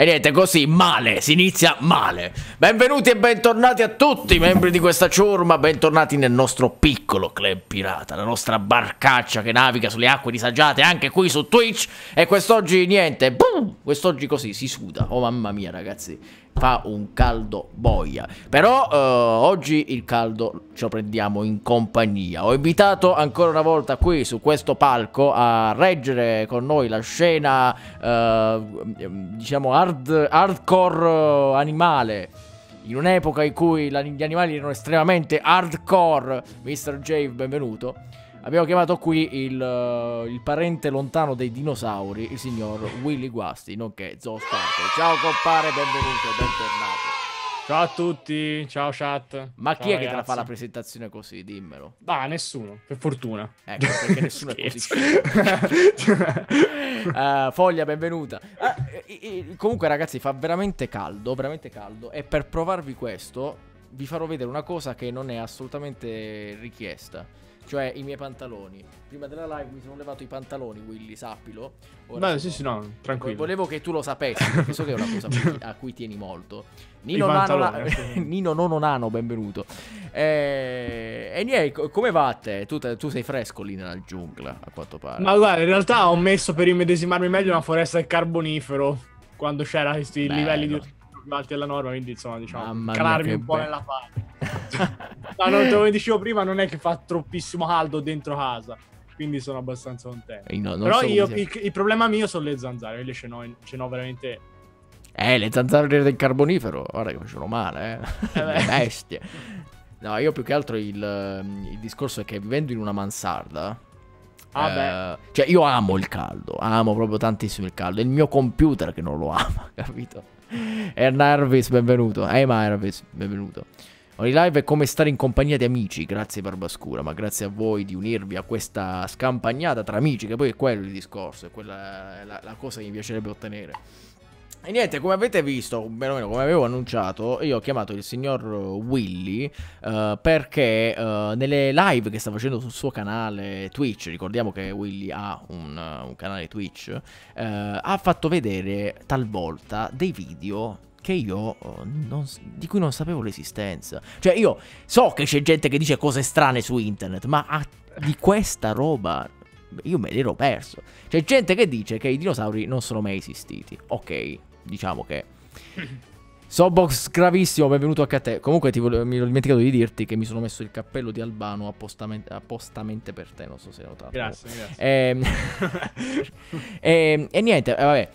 E niente, così, male, si inizia male. Benvenuti e bentornati a tutti i membri di questa ciurma, bentornati nel nostro piccolo club pirata, la nostra barcaccia che naviga sulle acque disagiate anche qui su Twitch. E quest'oggi niente, boom, quest'oggi così si suda, oh mamma mia ragazzi fa un caldo boia. Però eh, oggi il caldo ce lo prendiamo in compagnia. Ho invitato ancora una volta qui su questo palco a reggere con noi la scena, eh, diciamo, hard, hardcore eh, animale. In un'epoca in cui gli animali erano estremamente hardcore, Mr. J benvenuto. Abbiamo chiamato qui il, uh, il, parente lontano dei dinosauri, il signor Willy Guasti, nonché Zoo Sparco. Ciao compare, benvenuto, bentornato. Ciao a tutti, ciao chat. Ma ciao chi è ragazzi. che te la fa la presentazione così? Dimmelo. Ah, nessuno, per fortuna. Ecco, perché nessuno è così. uh, Foglia, benvenuta. Uh, comunque, ragazzi, fa veramente caldo, veramente caldo. E per provarvi questo, vi farò vedere una cosa che non è assolutamente richiesta cioè i miei pantaloni. Prima della live mi sono levato i pantaloni, Willy, sappilo. Ora Beh, sì, sì, no, tranquillo. Volevo che tu lo sapessi, che so che è una cosa a cui tieni molto. Nino, nano, Nino Nono Nano, benvenuto. E, eh, e niente, come va a te? Tu, tu, sei fresco lì nella giungla, a quanto pare. Ma guarda, in realtà ho messo per immedesimarmi meglio una foresta del carbonifero, quando c'era questi Bello. livelli di più alti della norma, quindi insomma, diciamo, Mamma calarmi un po' bello. nella palla. Ma non, come dicevo prima, non è che fa troppissimo caldo dentro casa, quindi sono abbastanza contento. No, Però io, il, il, problema mio sono le zanzare, io ce n'ho, ce veramente eh, le zanzare del carbonifero, guarda che facevano male, eh. eh bestie. No, io più che altro il, il, discorso è che vivendo in una mansarda... Ah, eh, cioè, io amo il caldo, amo proprio tantissimo il caldo. È il mio computer che non lo ama, capito? Erna benvenuto. Aima eh, Arvis, benvenuto. Ogni live è come stare in compagnia di amici, grazie Barbascura, ma grazie a voi di unirvi a questa scampagnata tra amici, che poi è quello il discorso, è quella la, la cosa che mi piacerebbe ottenere. E niente, come avete visto, meno come avevo annunciato, io ho chiamato il signor Willy uh, perché uh, nelle live che sta facendo sul suo canale Twitch, ricordiamo che Willy ha un, uh, un canale Twitch, eh, ha fatto vedere talvolta dei video che io non, di cui non sapevo l'esistenza. Cioè io so che c'è gente che dice cose strane su internet, ma a, di questa roba io me l'ero perso. C'è gente che dice che i dinosauri non sono mai esistiti. Ok, diciamo che... Sobox gravissimo, benvenuto anche a te. Comunque ti volevo, mi ero dimenticato di dirti che mi sono messo il cappello di Albano appostamente, appostamente per te, non so se hai notato. Grazie, grazie. E, ehm, e, ehm, e niente, eh, vabbè.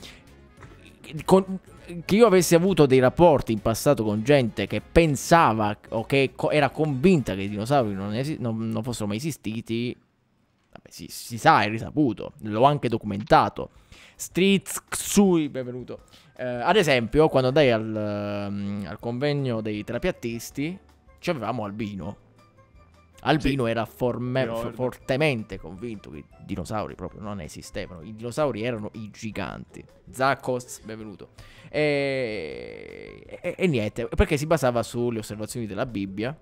Con, che io avessi avuto dei rapporti in passato con gente che pensava o che co era convinta che i dinosauri non, non, non fossero mai esistiti, vabbè, si, si sa, è risaputo, l'ho anche documentato. Streets Xui, benvenuto. Eh, ad esempio, quando andai al, mm, al convegno dei terapiattisti, ci avevamo Albino. Albino sì. era forme- fortemente convinto che i dinosauri proprio non esistevano. I dinosauri erano i giganti. Zacos, benvenuto. E, e, e niente, perché si basava sulle osservazioni della Bibbia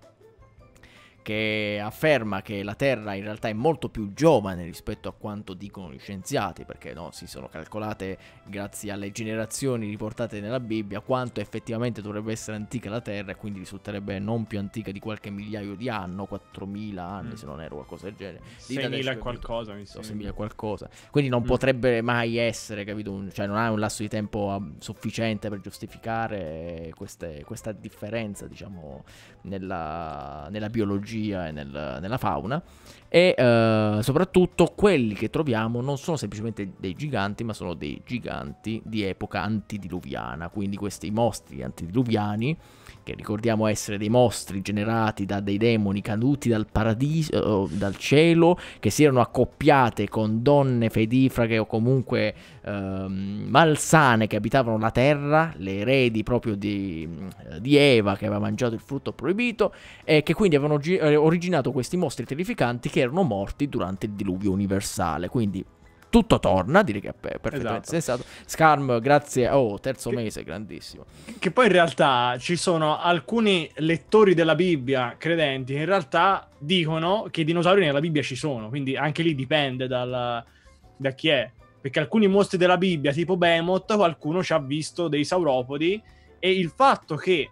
che afferma che la Terra in realtà è molto più giovane rispetto a quanto dicono gli scienziati, perché no, si sono calcolate grazie alle generazioni riportate nella Bibbia quanto effettivamente dovrebbe essere antica la Terra e quindi risulterebbe non più antica di qualche migliaio di anni, 4.000 anni mm. se non ero qualcosa del genere. 6.000 qualcosa, mi sembra. 6.000 qualcosa. Quindi non mm. potrebbe mai essere, capito? Un, cioè non ha un lasso di tempo um, sufficiente per giustificare queste, questa differenza, diciamo, nella, nella biologia biologia e nel, nella fauna e eh, soprattutto quelli che troviamo non sono semplicemente dei giganti ma sono dei giganti di epoca antidiluviana, quindi questi mostri antidiluviani che ricordiamo essere dei mostri generati da dei demoni caduti dal paradiso, eh, dal cielo, che si erano accoppiate con donne fedifraghe o comunque ehm, malsane che abitavano la terra, le eredi proprio di, eh, di, Eva che aveva mangiato il frutto proibito, e che quindi avevano eh, originato questi mostri terrificanti che erano morti durante il diluvio universale. Quindi tutto torna, direi che è perfettamente esatto. sensato. Scarm, grazie, oh, terzo che, mese, grandissimo. Che poi in realtà ci sono alcuni lettori della Bibbia credenti che in realtà dicono che i dinosauri nella Bibbia ci sono, quindi anche lì dipende dal, da chi è. Perché alcuni mostri della Bibbia, tipo Behemoth, qualcuno ci ha visto dei sauropodi e il fatto che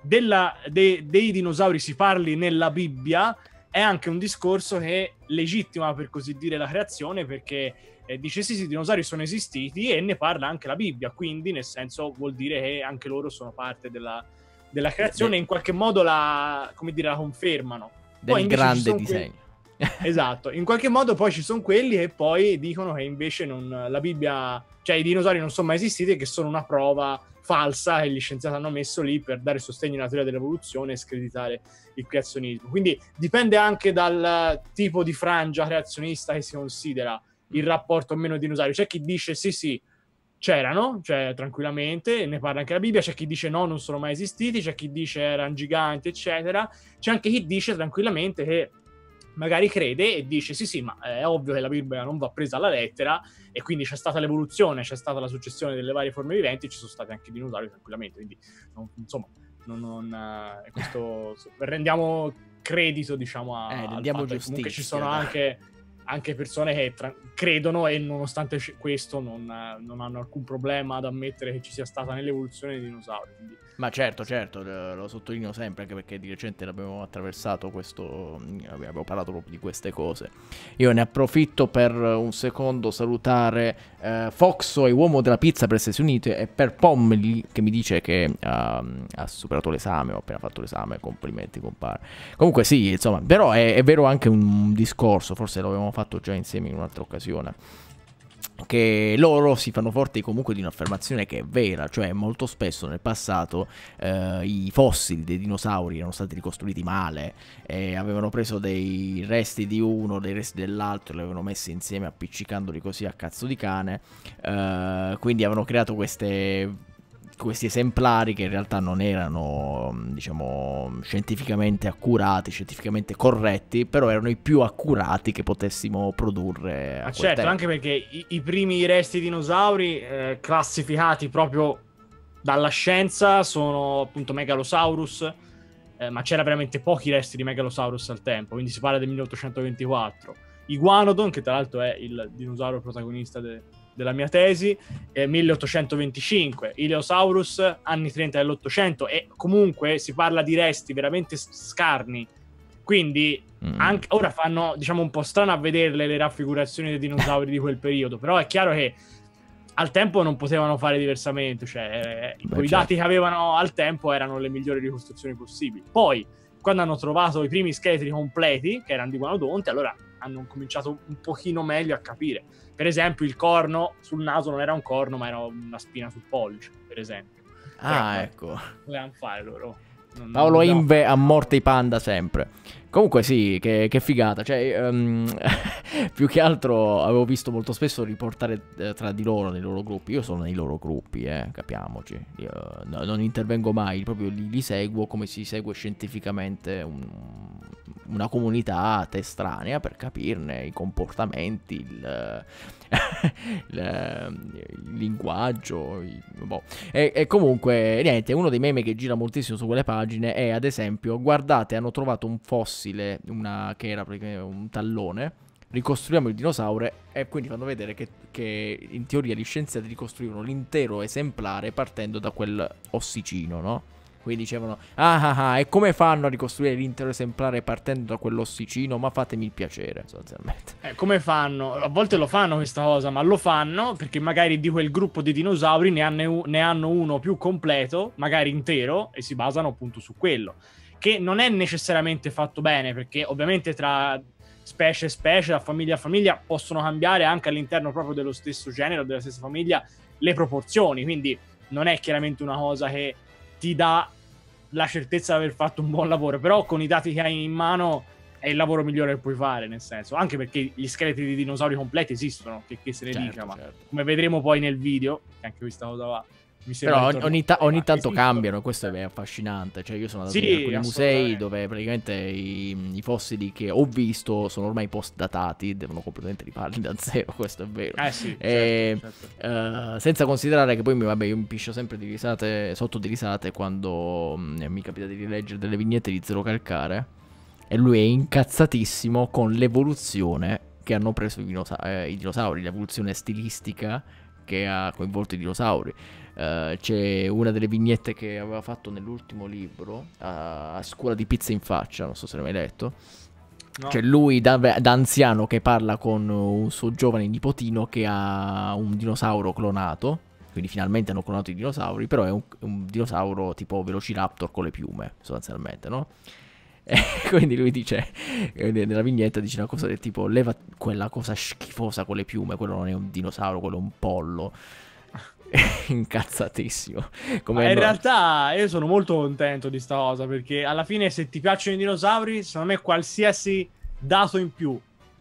della, de, dei dinosauri si parli nella Bibbia è anche un discorso che legittima per così dire la creazione perché eh, dice sì sì i dinosauri sono esistiti e ne parla anche la Bibbia quindi nel senso vuol dire che anche loro sono parte della, della creazione e in qualche modo la, dire, la confermano poi del grande disegno quelli... esatto in qualche modo poi ci sono quelli che poi dicono che invece non, la Bibbia cioè i dinosauri non sono mai esistiti e che sono una prova falsa che gli scienziati hanno messo lì per dare sostegno alla teoria dell'evoluzione e screditare il creazionismo. Quindi dipende anche dal tipo di frangia creazionista che si considera il rapporto o meno dinosaurio. C'è chi dice sì, sì, c'erano, cioè tranquillamente, ne parla anche la Bibbia, c'è chi dice no, non sono mai esistiti, c'è chi dice erano giganti, eccetera, c'è anche chi dice tranquillamente che magari crede e dice sì sì ma eh, è ovvio che la Bibbia non va presa alla lettera e quindi c'è stata l'evoluzione, c'è stata la successione delle varie forme viventi, ci sono stati anche i dinosauri tranquillamente, quindi non, insomma non, non, eh, questo, rendiamo credito diciamo a, eh, al fatto che comunque ci sono dai. anche anche persone che tra- credono e nonostante questo non, non, hanno alcun problema ad ammettere che ci sia stata nell'evoluzione dei dinosauri. Quindi... Ma certo, certo, lo sottolineo sempre anche perché di recente l'abbiamo attraversato questo, abbiamo parlato proprio di queste cose. Io ne approfitto per un secondo salutare eh, Foxo e Uomo della Pizza per Stati Unite e per Pom che mi dice che uh, ha superato l'esame, ho appena fatto l'esame, complimenti compare. Comunque sì, insomma, però è, è vero anche un discorso, forse lo avevamo fatto già insieme in un'altra occasione che loro si fanno forti comunque di un'affermazione che è vera, cioè molto spesso nel passato eh, i fossili dei dinosauri erano stati ricostruiti male, e avevano preso dei resti di uno, dei resti dell'altro, li avevano messi insieme appiccicandoli così a cazzo di cane, eh, quindi avevano creato queste questi esemplari che in realtà non erano, diciamo, scientificamente accurati, scientificamente corretti, però erano i più accurati che potessimo produrre. Ma certo, tempo. anche perché i, i, primi resti dinosauri eh, classificati proprio dalla scienza sono appunto Megalosaurus, eh, ma c'era veramente pochi resti di Megalosaurus al tempo, quindi si parla del 1824. Iguanodon, che tra l'altro è il dinosauro protagonista de- della mia tesi, eh, 1825, Ileosaurus, anni 30 dell'Ottocento, e comunque si parla di resti veramente scarni. Quindi mm. anche, ora fanno, diciamo, un po' strano a vederle le raffigurazioni dei dinosauri di quel periodo, però è chiaro che al tempo non potevano fare diversamente, cioè eh, Beh, i dati certo. che avevano al tempo erano le migliori ricostruzioni possibili. Poi, quando hanno trovato i primi scheletri completi, che erano di Guanodonte, allora hanno cominciato un pochino meglio a capire. Per esempio, il corno sul naso non era un corno, ma era una spina sul pollice, per esempio. Ah, Però, ecco. Dovevano fare loro Paolo no. Inve a morte i panda sempre. Comunque sì, che, che figata, cioè um, più che altro avevo visto molto spesso riportare eh, tra di loro, nei loro gruppi, io sono nei loro gruppi, eh, capiamoci, io, no, non intervengo mai, proprio li, li, seguo come si segue scientificamente un, una comunità estranea per capirne i comportamenti, il Ehm, il linguaggio. Boh. E, e, comunque, niente, uno dei meme che gira moltissimo su quelle pagine è ad esempio, guardate, hanno trovato un fossile, una, che era un tallone, ricostruiamo il dinosauro e quindi fanno vedere che, che in teoria gli scienziati ricostruivano l'intero esemplare partendo da quel ossicino, no? Qui dicevano, ah ah ah, e come fanno a ricostruire l'intero esemplare partendo da quell'ossicino? Ma fatemi il piacere, sostanzialmente. Eh, come fanno? A volte lo fanno questa cosa, ma lo fanno perché magari di quel gruppo di dinosauri ne hanno, ne hanno uno più completo, magari intero, e si basano appunto su quello. Che non è necessariamente fatto bene, perché ovviamente tra specie e specie, da famiglia a famiglia, possono cambiare anche all'interno proprio dello stesso genere o della stessa famiglia le proporzioni. Quindi non è chiaramente una cosa che ti dà la certezza di aver fatto un buon lavoro, però con i dati che hai in mano è il lavoro migliore che puoi fare, nel senso, anche perché gli scheletri di dinosauri completi esistono, che, che se ne certo, dica, certo. ma come vedremo poi nel video, che anche questa cosa va, però ogni, ta ogni tanto cambiano, questo è affascinante. Cioè, io sono andato sì, in alcuni musei dove praticamente i, i, fossili che ho visto sono ormai post-datati, devono completamente riparli da zero, questo è vero. Eh sì, e, certo, certo. Uh, senza considerare che poi mi, vabbè, io mi piscio sempre di risate, sotto di risate quando mh, mm, mi capita di rileggere delle vignette di Zero Calcare e lui è incazzatissimo con l'evoluzione che hanno preso i, dinosauri, eh, i dinosauri l'evoluzione stilistica che ha coinvolto i dinosauri. Eh, c'è una delle vignette che aveva fatto nell'ultimo libro, a, a Scuola di Pizza in Faccia, non so se l'hai mai letto. No. Cioè lui da, da, anziano che parla con un suo giovane nipotino che ha un dinosauro clonato. Quindi finalmente hanno clonato i dinosauri, però è un, un dinosauro tipo Velociraptor con le piume, sostanzialmente, no? E quindi lui dice, eh, nella vignetta dice una cosa del tipo, leva quella cosa schifosa con le piume, quello non è un dinosauro, quello è un pollo. incazzatissimo. Come in realtà io sono molto contento di sta cosa perché alla fine se ti piacciono i dinosauri, secondo me qualsiasi dato in più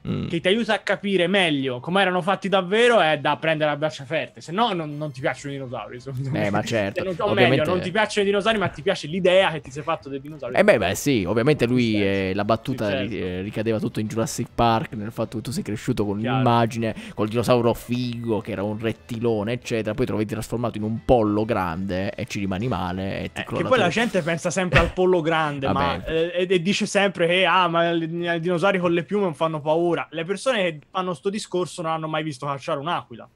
Mm. che ti aiuta a capire meglio come erano fatti davvero è da prendere a braccia aperte, se no non, non ti piacciono i dinosauri. Eh, ma certo. non, o ovviamente... meglio, non ti piacciono i dinosauri, ma ti piace l'idea che ti sei fatto dei dinosauri. Eh beh, beh sì, ovviamente lui eh, la battuta certo. Eh, ricadeva tutto in Jurassic Park, nel fatto che tu sei cresciuto con Chiaro. l'immagine, col dinosauro figo che era un rettilone, eccetera, poi te lo vedi trasformato in un pollo grande e ci rimani male. E ti eh, che poi la gente pensa sempre al pollo grande, ma, eh, e, e dice sempre che ah, ma i dinosauri con le piume non fanno paura Ora, le persone che fanno questo discorso non hanno mai visto cacciare un'aquila.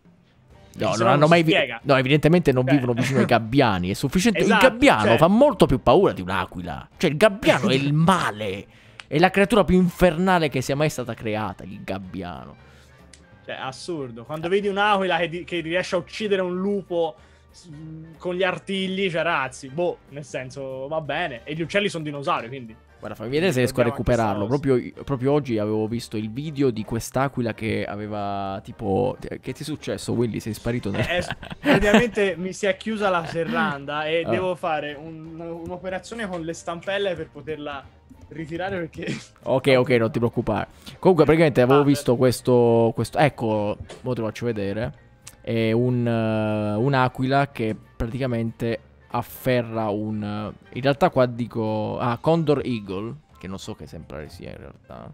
No, non hanno mai visto. No, evidentemente non Beh. vivono vicino ai gabbiani. È sufficiente. Esatto, il gabbiano cioè... fa molto più paura di un'aquila. Cioè, il gabbiano è il male. È la creatura più infernale che sia mai stata creata. Il gabbiano. Cioè, assurdo. Quando ah. vedi un'aquila che, che riesce a uccidere un lupo con gli artigli, cioè, razzi. Boh, nel senso, va bene. E gli uccelli sono dinosauri, quindi. Guarda, fammi vedere se riesco a recuperarlo. Proprio, proprio, oggi avevo visto il video di quest'aquila che aveva tipo. Che ti è successo, Willy? Sei sparito da. Eh, eh praticamente mi si è chiusa la serranda e oh. devo fare un'operazione con le stampelle per poterla ritirare perché. Ok, ok, non ti preoccupare. Comunque, praticamente avevo ah, visto questo, questo. Ecco, ora te lo faccio vedere. È un, uh, un'aquila che praticamente afferra un... In realtà qua dico... Ah, Condor Eagle, che non so che esemplare sia in realtà.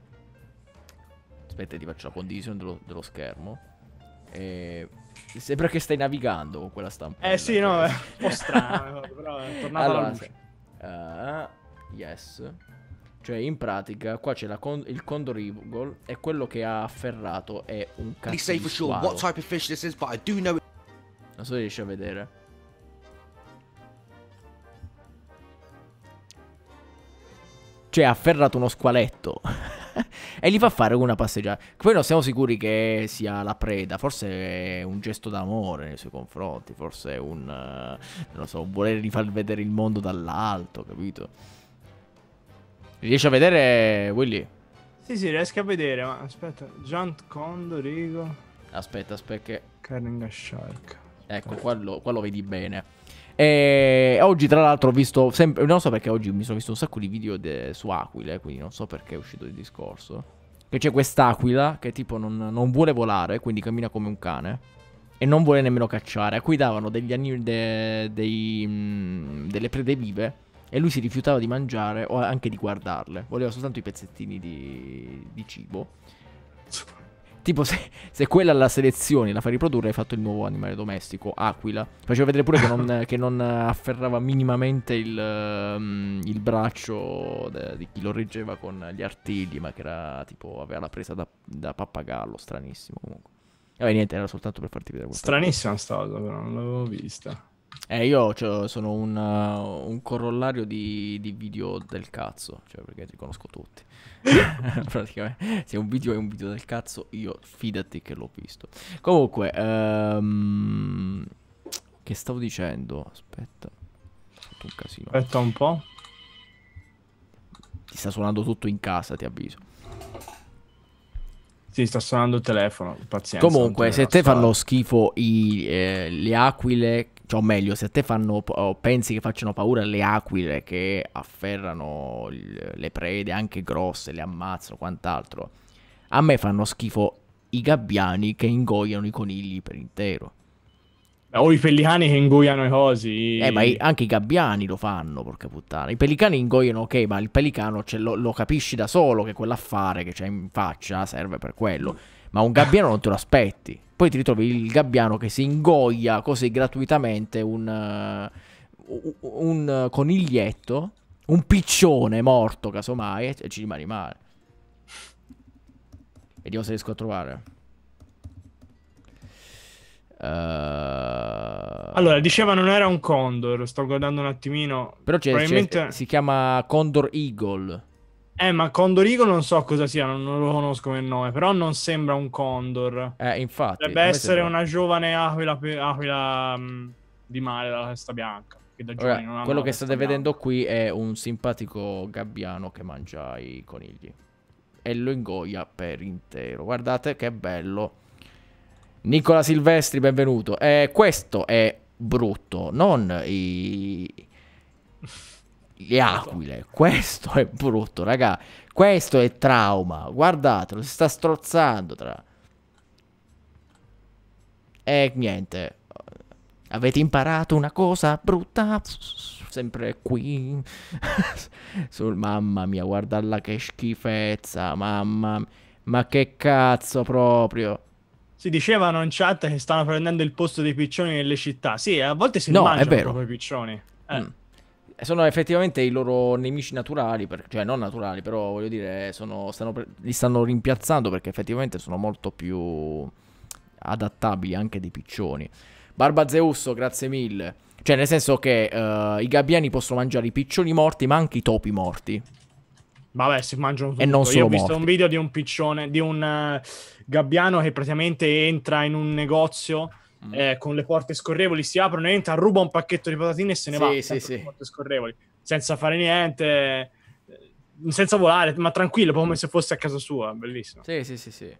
Aspetta, ti faccio la condivisione dello, dello schermo. E... Sembra che stai navigando con quella stampa. Eh sì, no, è un po' strano, però è tornata allora, luce. Uh, yes. Cioè, in pratica, qua c'è con il Condor Eagle e quello che ha afferrato è un cazzo Non so se riesci a vedere. Cioè ha afferrato uno squaletto e gli fa fare una passeggiata. Poi non siamo sicuri che sia la preda, forse è un gesto d'amore nei suoi confronti, forse è un, eh, non lo so, un voler rifar vedere il mondo dall'alto, capito? Riesci a vedere Willy? Sì, sì, riesco a vedere, ma aspetta, Giant Condo, Rigo. Aspetta, aspetta che... Carninga Shark. Ecco, qua lo, qua lo vedi bene. E oggi, tra l'altro, ho visto. Sempre, non so perché oggi mi sono visto un sacco di video de, su aquile, eh, quindi non so perché è uscito il discorso. Che c'è quest'aquila che tipo non, non, vuole volare, quindi cammina come un cane. E non vuole nemmeno cacciare. A cui davano degli anni. De, dei, mh, mm, delle prede vive. E lui si rifiutava di mangiare o anche di guardarle. Voleva soltanto i pezzettini di, di cibo. Tipo se, se quella la selezioni, la fai riprodurre, hai fatto il nuovo animale domestico, aquila. Facevo vedere pure che non, che non afferrava minimamente il, um, il braccio de, di chi lo reggeva con gli artigli, ma che era tipo, aveva la presa da, da pappagallo, stranissimo comunque. Vabbè, niente, era soltanto per farti vedere. Stranissima sta cosa, però non l'avevo vista. Eh, io cioè, sono un, uh, un, corollario di, di video del cazzo, cioè perché ti conosco tutti. praticamente se un video è un video del cazzo io fidati che l'ho visto comunque um, che stavo dicendo aspetta un casino aspetta un po' ti sta suonando tutto in casa ti avviso sì, sta suonando il telefono, pazienza. Comunque, se te fanno schifo i, eh, le aquile cioè, o meglio, se a te fanno, pensi che facciano paura le aquile che afferrano le prede anche grosse, le ammazzano, quant'altro, a me fanno schifo i gabbiani che ingoiano i conigli per intero. O i pellicani che ingoiano i cosi. Eh, ma i, anche i gabbiani lo fanno, porca puttana. I pellicani ingoiano, ok, ma il pellicano lo, lo, capisci da solo che quell'affare che c'è in faccia serve per quello ma un gabbiano non te lo aspetti. Poi ti ritrovi il gabbiano che si ingoia così gratuitamente un, eh, un eh, coniglietto, un piccione morto casomai e ci rimani male. Vediamo se riesco a trovare. Uh... Allora, diceva non era un condor, sto guardando un attimino. Però Probabilmente... si chiama Condor Eagle. Eh, ma Condorigo non so cosa sia, non, non, lo conosco come nome, però non sembra un Condor. Eh, infatti. Dovrebbe essere sembra... una giovane aquila, aquila mh, mm, di mare dalla testa bianca. Che da Ora, non quello che state bianca. vedendo qui è un simpatico gabbiano che mangia i conigli. E lo ingoia per intero. Guardate che bello. Nicola Silvestri, benvenuto. Eh, questo è brutto, non i le aquile. Questo è brutto, raga. Questo è trauma. Guardatelo, si sta strozzando tra... E niente. Avete imparato una cosa brutta? Sempre qui. Sul mamma mia, guardala che schifezza, mamma. Ma che cazzo proprio. Si dicevano in chat che stanno prendendo il posto dei piccioni nelle città. Sì, a volte si no, mangiano proprio i piccioni. Eh. Mm sono effettivamente i loro nemici naturali, per, cioè non naturali, però voglio dire, sono, stanno, li stanno rimpiazzando perché effettivamente sono molto più adattabili anche dei piccioni. Barba Zeusso, grazie mille. Cioè, nel senso che uh, i gabbiani possono mangiare i piccioni morti, ma anche i topi morti. Vabbè, si mangiano tutto. E non solo Io ho visto morti. un video di un piccione, di un uh, gabbiano che praticamente entra in un negozio mm. eh, con le porte scorrevoli, si aprono, entra, ruba un pacchetto di patatine e se ne sì, va. Sì, sì. Porte scorrevoli, senza fare niente, eh, senza volare, ma tranquillo, come se fosse a casa sua, bellissimo. Sì, sì, sì, sì.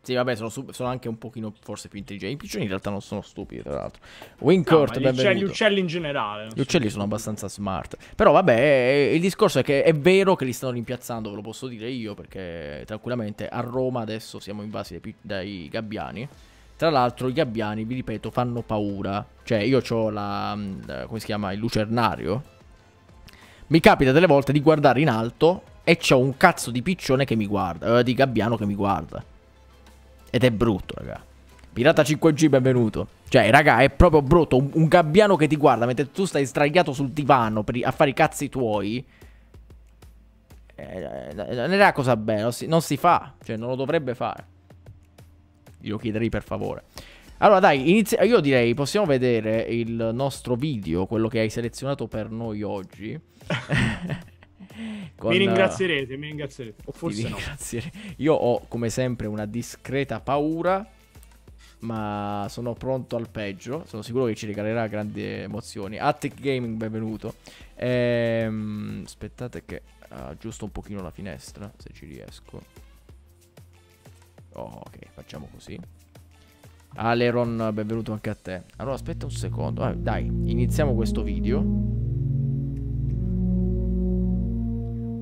Sì, vabbè, sono, sono, anche un pochino forse più intelligenti. I piccioni in realtà non sono stupidi, tra l'altro. Wincurt, no, benvenuto. Uccelli, gli uccelli in generale. Gli uccelli sono abbastanza smart. Però vabbè, eh, eh, il discorso è che è vero che li stanno rimpiazzando, ve lo posso dire io, perché tranquillamente a Roma adesso siamo invasi dai, dai gabbiani. Tra l'altro gli abbiani, vi ripeto, fanno paura. Cioè io ho la... Mm, eh, come si chiama? Il lucernario. Mi capita delle volte di guardare in alto e c'è un cazzo di piccione che mi guarda, eh, di gabbiano che mi guarda. Ed è brutto, raga. Pirata 5G, benvenuto. Cioè, raga, è proprio brutto. Un, un gabbiano che ti guarda mentre tu stai sdraiato sul divano per, a fare i cazzi tuoi. Eh, eh, non è una cosa bella, non si, non si fa. Cioè, non lo dovrebbe fare. Glielo chiederei per favore. Allora dai, inizia... io direi possiamo vedere il nostro video, quello che hai selezionato per noi oggi. Con... Mi ringrazierete, mi ringrazierete. O forse ringraziere... no. Io ho come sempre una discreta paura, ma sono pronto al peggio. Sono sicuro che ci regalerà grandi emozioni. Attic Gaming, benvenuto. Ehm... Aspettate che ah, aggiusto un pochino la finestra, se ci riesco. Oh, ok, facciamo così. Aleron, benvenuto anche a te. Allora, aspetta un secondo. Ah, dai, iniziamo questo video.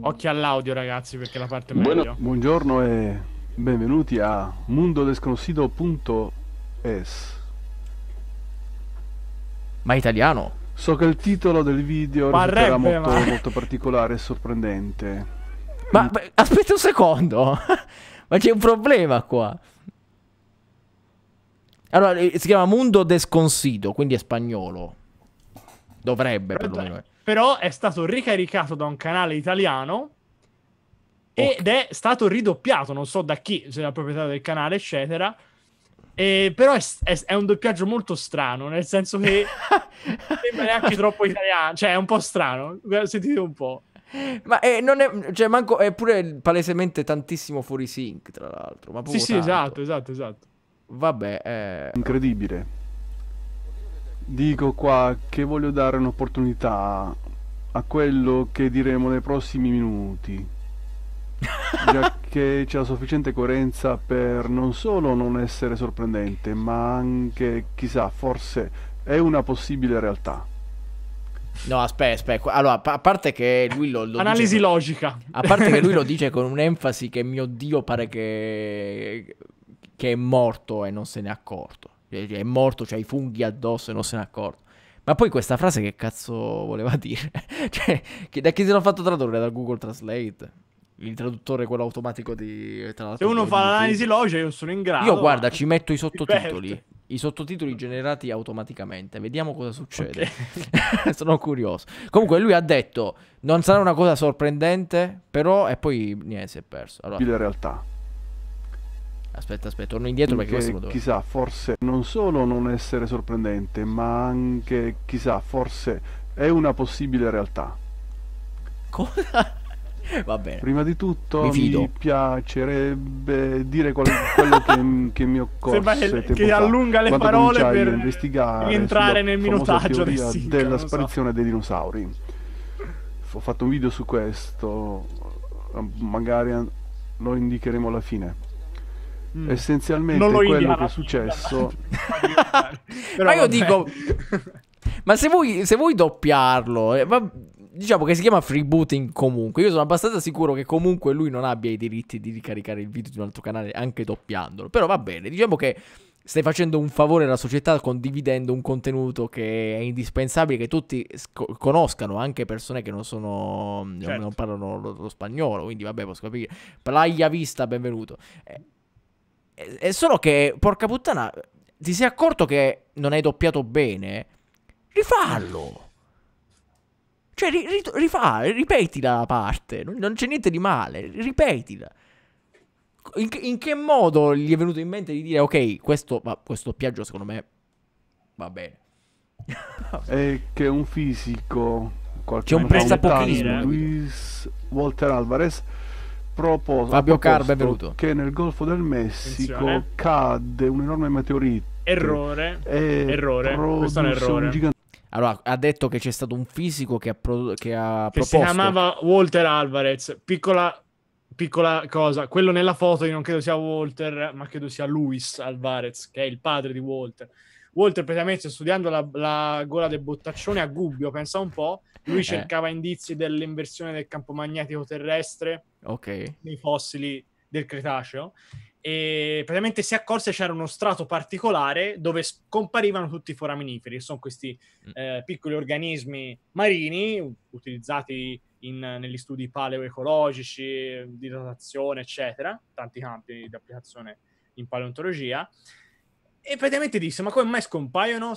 Occhio all'audio, ragazzi, perché la parte è meglio. Buona, buongiorno e benvenuti a mundodesconoscido.es. Ma italiano? So che il titolo del video era molto, ma... molto particolare e sorprendente. Ma, ma aspetta un secondo. Ma c'è un problema qua. Allora, eh, si chiama Mundo Desconsido, quindi è spagnolo. Dovrebbe, perlomeno. Eh. Però è stato ricaricato da un canale italiano okay. ed è stato ridoppiato, non so da chi, se la proprietà del canale, eccetera. Eh, però è, è, è, un doppiaggio molto strano, nel senso che sembra neanche troppo italiano, cioè è un po' strano, sentite un po'. Ma eh, non è, cioè, manco, è pure palesemente tantissimo fuori sync, tra l'altro. Ma sì, sì, tanto. esatto, esatto, esatto. Vabbè, eh... incredibile. Dico qua che voglio dare un'opportunità a quello che diremo nei prossimi minuti. già che c'è la sufficiente coerenza per non solo non essere sorprendente, ma anche, chissà, forse è una possibile realtà. No, aspetta, aspetta. Allora, a parte che lui lo, lo Analisi con... logica. A parte che lui lo dice con un'enfasi che mio Dio pare che... che è morto e non se n'è accorto. È morto, c'ha cioè, i funghi addosso e non se n'è accorto. Ma poi questa frase che cazzo voleva dire? cioè, da chi se l'ha fatto tradurre? Da Google Translate? Il traduttore, quello automatico di... Se uno fa l'analisi logica, io sono in grado... Io guarda, ci metto i sottotitoli i sottotitoli generati automaticamente. Vediamo cosa succede. Okay. Sono curioso. Comunque lui ha detto, non sarà una cosa sorprendente, però... E poi niente, si è perso. Allora... La realtà. Aspetta, aspetta, torno indietro perché, perché questo Chissà, forse non solo non essere sorprendente, ma anche, chissà, forse è una possibile realtà. Cosa? Va bene. Prima di tutto mi, mi piacerebbe dire quello, quello che, che, mi occorre. che allunga le parole per investigare rientrare nel minutaggio del Sinca, della sparizione so. dei dinosauri. Ho fatto un video su questo, magari lo indicheremo alla fine. Mm. Essenzialmente non lo quello che è successo. Ma io dico ma se vuoi, se vuoi doppiarlo, eh, va, diciamo che si chiama freebooting comunque. Io sono abbastanza sicuro che comunque lui non abbia i diritti di ricaricare il video di un altro canale anche doppiandolo. Però va bene, diciamo che stai facendo un favore alla società condividendo un contenuto che è indispensabile che tutti conoscano, anche persone che non sono certo. non parlano lo, lo, spagnolo, quindi vabbè, posso capire. Playa vista, benvenuto. Eh, eh, solo che porca puttana, ti sei accorto che non hai doppiato bene? Rifallo. Cioè, ri, ri, rifà, ripetila la parte. Non, non c'è niente di male, ripetila. In, in, che modo gli è venuto in mente di dire, ok, questo, ma, questo piaggio secondo me va bene. è che un fisico, c'è un pressapochismo. Eh. Luis Walter Alvarez propos- Fabio Car, benvenuto. Che nel Golfo del Messico Attenzione. cadde un enorme meteorite. Errore. errore. Questo è un errore. Allora, ha detto che c'è stato un fisico che ha, pro- che ha che proposto... si chiamava Walter Alvarez. Piccola, piccola cosa, quello nella foto io non credo sia Walter, ma credo sia Luis Alvarez, che è il padre di Walter. Walter praticamente studiando la, la gola del bottaccione a Gubbio, pensa un po', lui eh. cercava eh. indizi dell'inversione del campo magnetico terrestre okay. nei fossili del Cretaceo e praticamente si accorse c'era uno strato particolare dove scomparivano tutti i foraminiferi, sono questi mm. eh, piccoli organismi marini utilizzati in, negli studi paleoecologici, di datazione, eccetera, tanti campi di applicazione in paleontologia. E praticamente disse: Ma come mai scompaiono?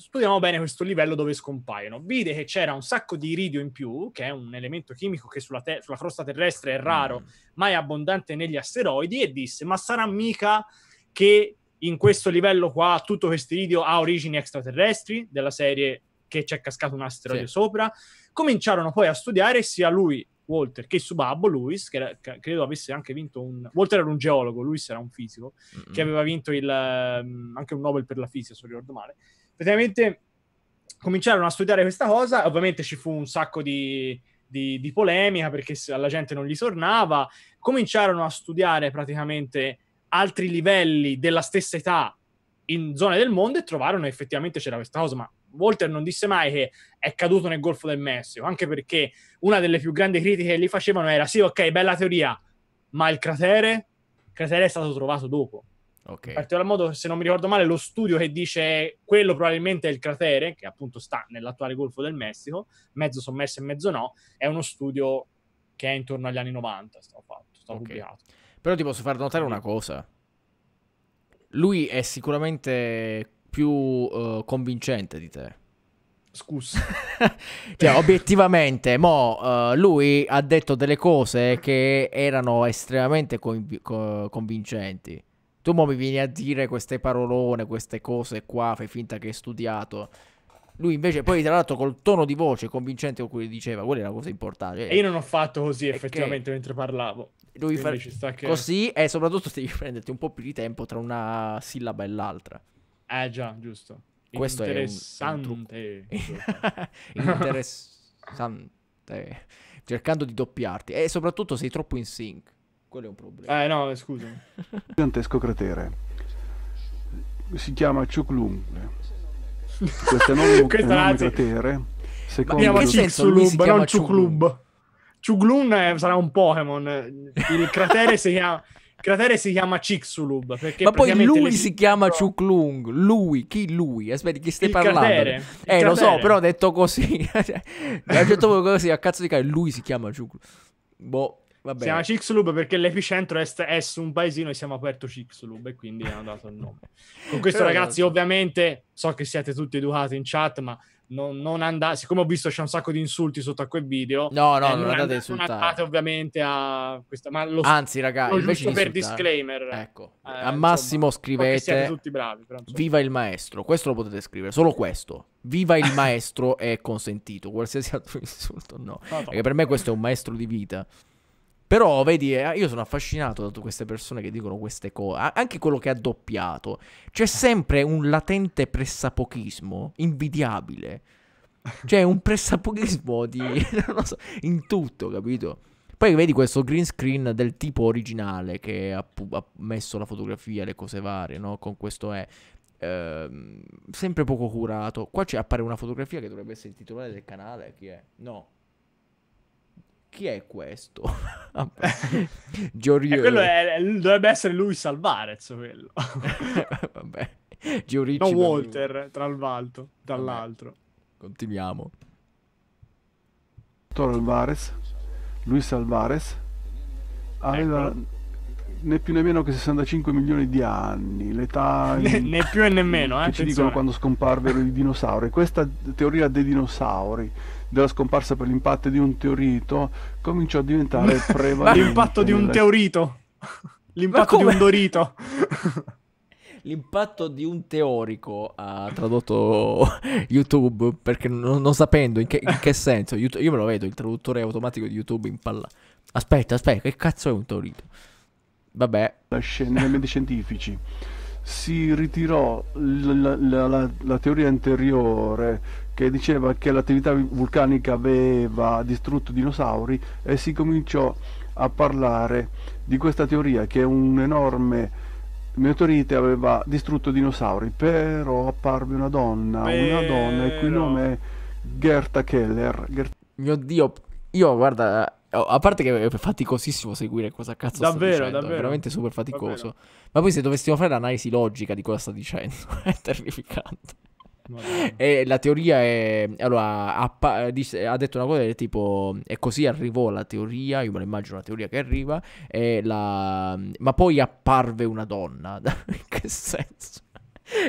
studiamo bene questo livello dove scompaiono. Vide che c'era un sacco di iridio in più, che è un elemento chimico che sulla, te- sulla crosta terrestre è mm. raro, mm. ma è abbondante negli asteroidi, e disse, ma sarà mica che in questo livello qua tutto questo iridio ha origini extraterrestri della serie che c'è cascato un asteroide sì. sopra. Cominciarono poi a studiare sia lui, Walter, che Subabbo, Babbo, Luis, che, era, che credo avesse anche vinto un... Walter era un geologo, Luis era un fisico, mm-hmm. che aveva vinto il, ehm, anche un Nobel per la fisica, se non ricordo male praticamente cominciarono a studiare questa cosa, ovviamente ci fu un sacco di, di, di, polemica perché alla gente non gli tornava, cominciarono a studiare praticamente altri livelli della stessa età in zone del mondo e trovarono effettivamente c'era questa cosa, ma Walter non disse mai che è caduto nel Golfo del Messico, anche perché una delle più grandi critiche che gli facevano era sì, ok, bella teoria, ma il cratere? Il cratere è stato trovato dopo Okay. In particolar modo, se non mi ricordo male, lo studio che dice quello probabilmente è il cratere, che appunto sta nell'attuale Golfo del Messico, mezzo sommerso e mezzo no, è uno studio che è intorno agli anni 90, stato fatto, stato okay. pubblicato. Però ti posso far notare una cosa. Lui è sicuramente più uh, convincente di te. Scusa. cioè, obiettivamente, mo, uh, lui ha detto delle cose che erano estremamente conv- co- convincenti. Tu mo mi vieni a dire queste parolone, queste cose qua, fai finta che hai studiato. Lui invece poi tra l'altro col tono di voce convincente con cui diceva, quella è una cosa importante. E io non ho fatto così effettivamente mentre parlavo. Lui fa che... così e soprattutto devi prenderti un po' più di tempo tra una sillaba e l'altra. Eh già, giusto. Questo Interessante. è un, un Interessante. Cercando di doppiarti e soprattutto sei troppo in sync. Quello è un problema. Eh no, scusa. Gigantesco cratere. Si chiama Chuklungle. Questo è un enorme cratere. Secondo me Chuklungle, non Chuklub. Chuglun sarà un Pokémon. Il cratere si chiama cratere si chiama Cixulub. Ma poi lui si chiama Chuklung. Lui, chi lui? Aspetti, chi stai il parlando? Cratere, eh, cratere. lo so, però ho detto così. ho detto così a certo cazzo di cane. Lui si chiama Chuklung. Boh. Vabbè. Si chiama Cixlub perché l'epicentro è, è, su un paesino e siamo aperto Cixlub e quindi hanno dato il nome. Con questo ragazzi ovviamente so che siete tutti educati in chat ma non, non andate, siccome ho visto c'è un sacco di insulti sotto a quel video, no, no, eh, non, non, andate, insultare. non andate ovviamente a questa, ma lo, anzi, ragazzi, lo giusto per disclaimer, eh. ecco, eh, al massimo insomma, scrivete siete tutti bravi, però, viva il maestro, questo lo potete scrivere, solo questo, viva il maestro è consentito, qualsiasi altro insulto no, no, no. perché per me questo è un maestro di vita. Però vedi, eh, io sono affascinato da tutte queste persone che dicono queste cose, anche quello che ha doppiato. C'è sempre un latente pressapochismo invidiabile. Cioè un pressapochismo di... non so, in tutto, capito? Poi vedi questo green screen del tipo originale che ha, ha messo la fotografia, le cose varie, no? Con questo è... Ehm, sempre poco curato. Qua appare una fotografia che dovrebbe essere il titolare del canale. Chi è? No, chi è questo? Ah, Giorgio... Eh, è, dovrebbe essere lui Salvarez quello. Vabbè. Giorgio no Walter, tra l'altro. Dall'altro. Continuiamo. Toro Alvarez, Luis Alvarez, aveva Eccolo. né più né meno che 65 milioni di anni, l'età... né, in... né più e nemmeno, eh, Che attenzione. ci dicono quando scomparvero i dinosauri. Questa teoria dei dinosauri della scomparsa per l'impatto di un teorito cominciò a diventare prevalente. l'impatto di un teorito. L'impatto di un dorito. l'impatto di un teorico ha tradotto YouTube perché non, non sapendo in che, in che senso. YouTube, io me lo vedo, il traduttore automatico di YouTube impalla. Aspetta, aspetta, che cazzo è un teorito? Vabbè. Nei medi scientifici si ritirò la, la, la, la teoria anteriore che diceva che l'attività vulcanica aveva distrutto dinosauri e si cominciò a parlare di questa teoria che un enorme meteorite aveva distrutto dinosauri, però apparve una donna, Vero. una donna il cui nome è Gerta Keller. Gert... Mio Dio, io guarda, eh, a parte che è faticosissimo seguire cosa cazzo davvero, sta dicendo, davvero. è veramente super faticoso. Davvero. Ma poi se dovessimo fare l'analisi logica di cosa sta dicendo, è terrificante e eh, la teoria è... Allora, ha, ha, detto una cosa del tipo... E così arrivò la teoria, io me la immagino la teoria che arriva, la... ma poi apparve una donna. In che senso?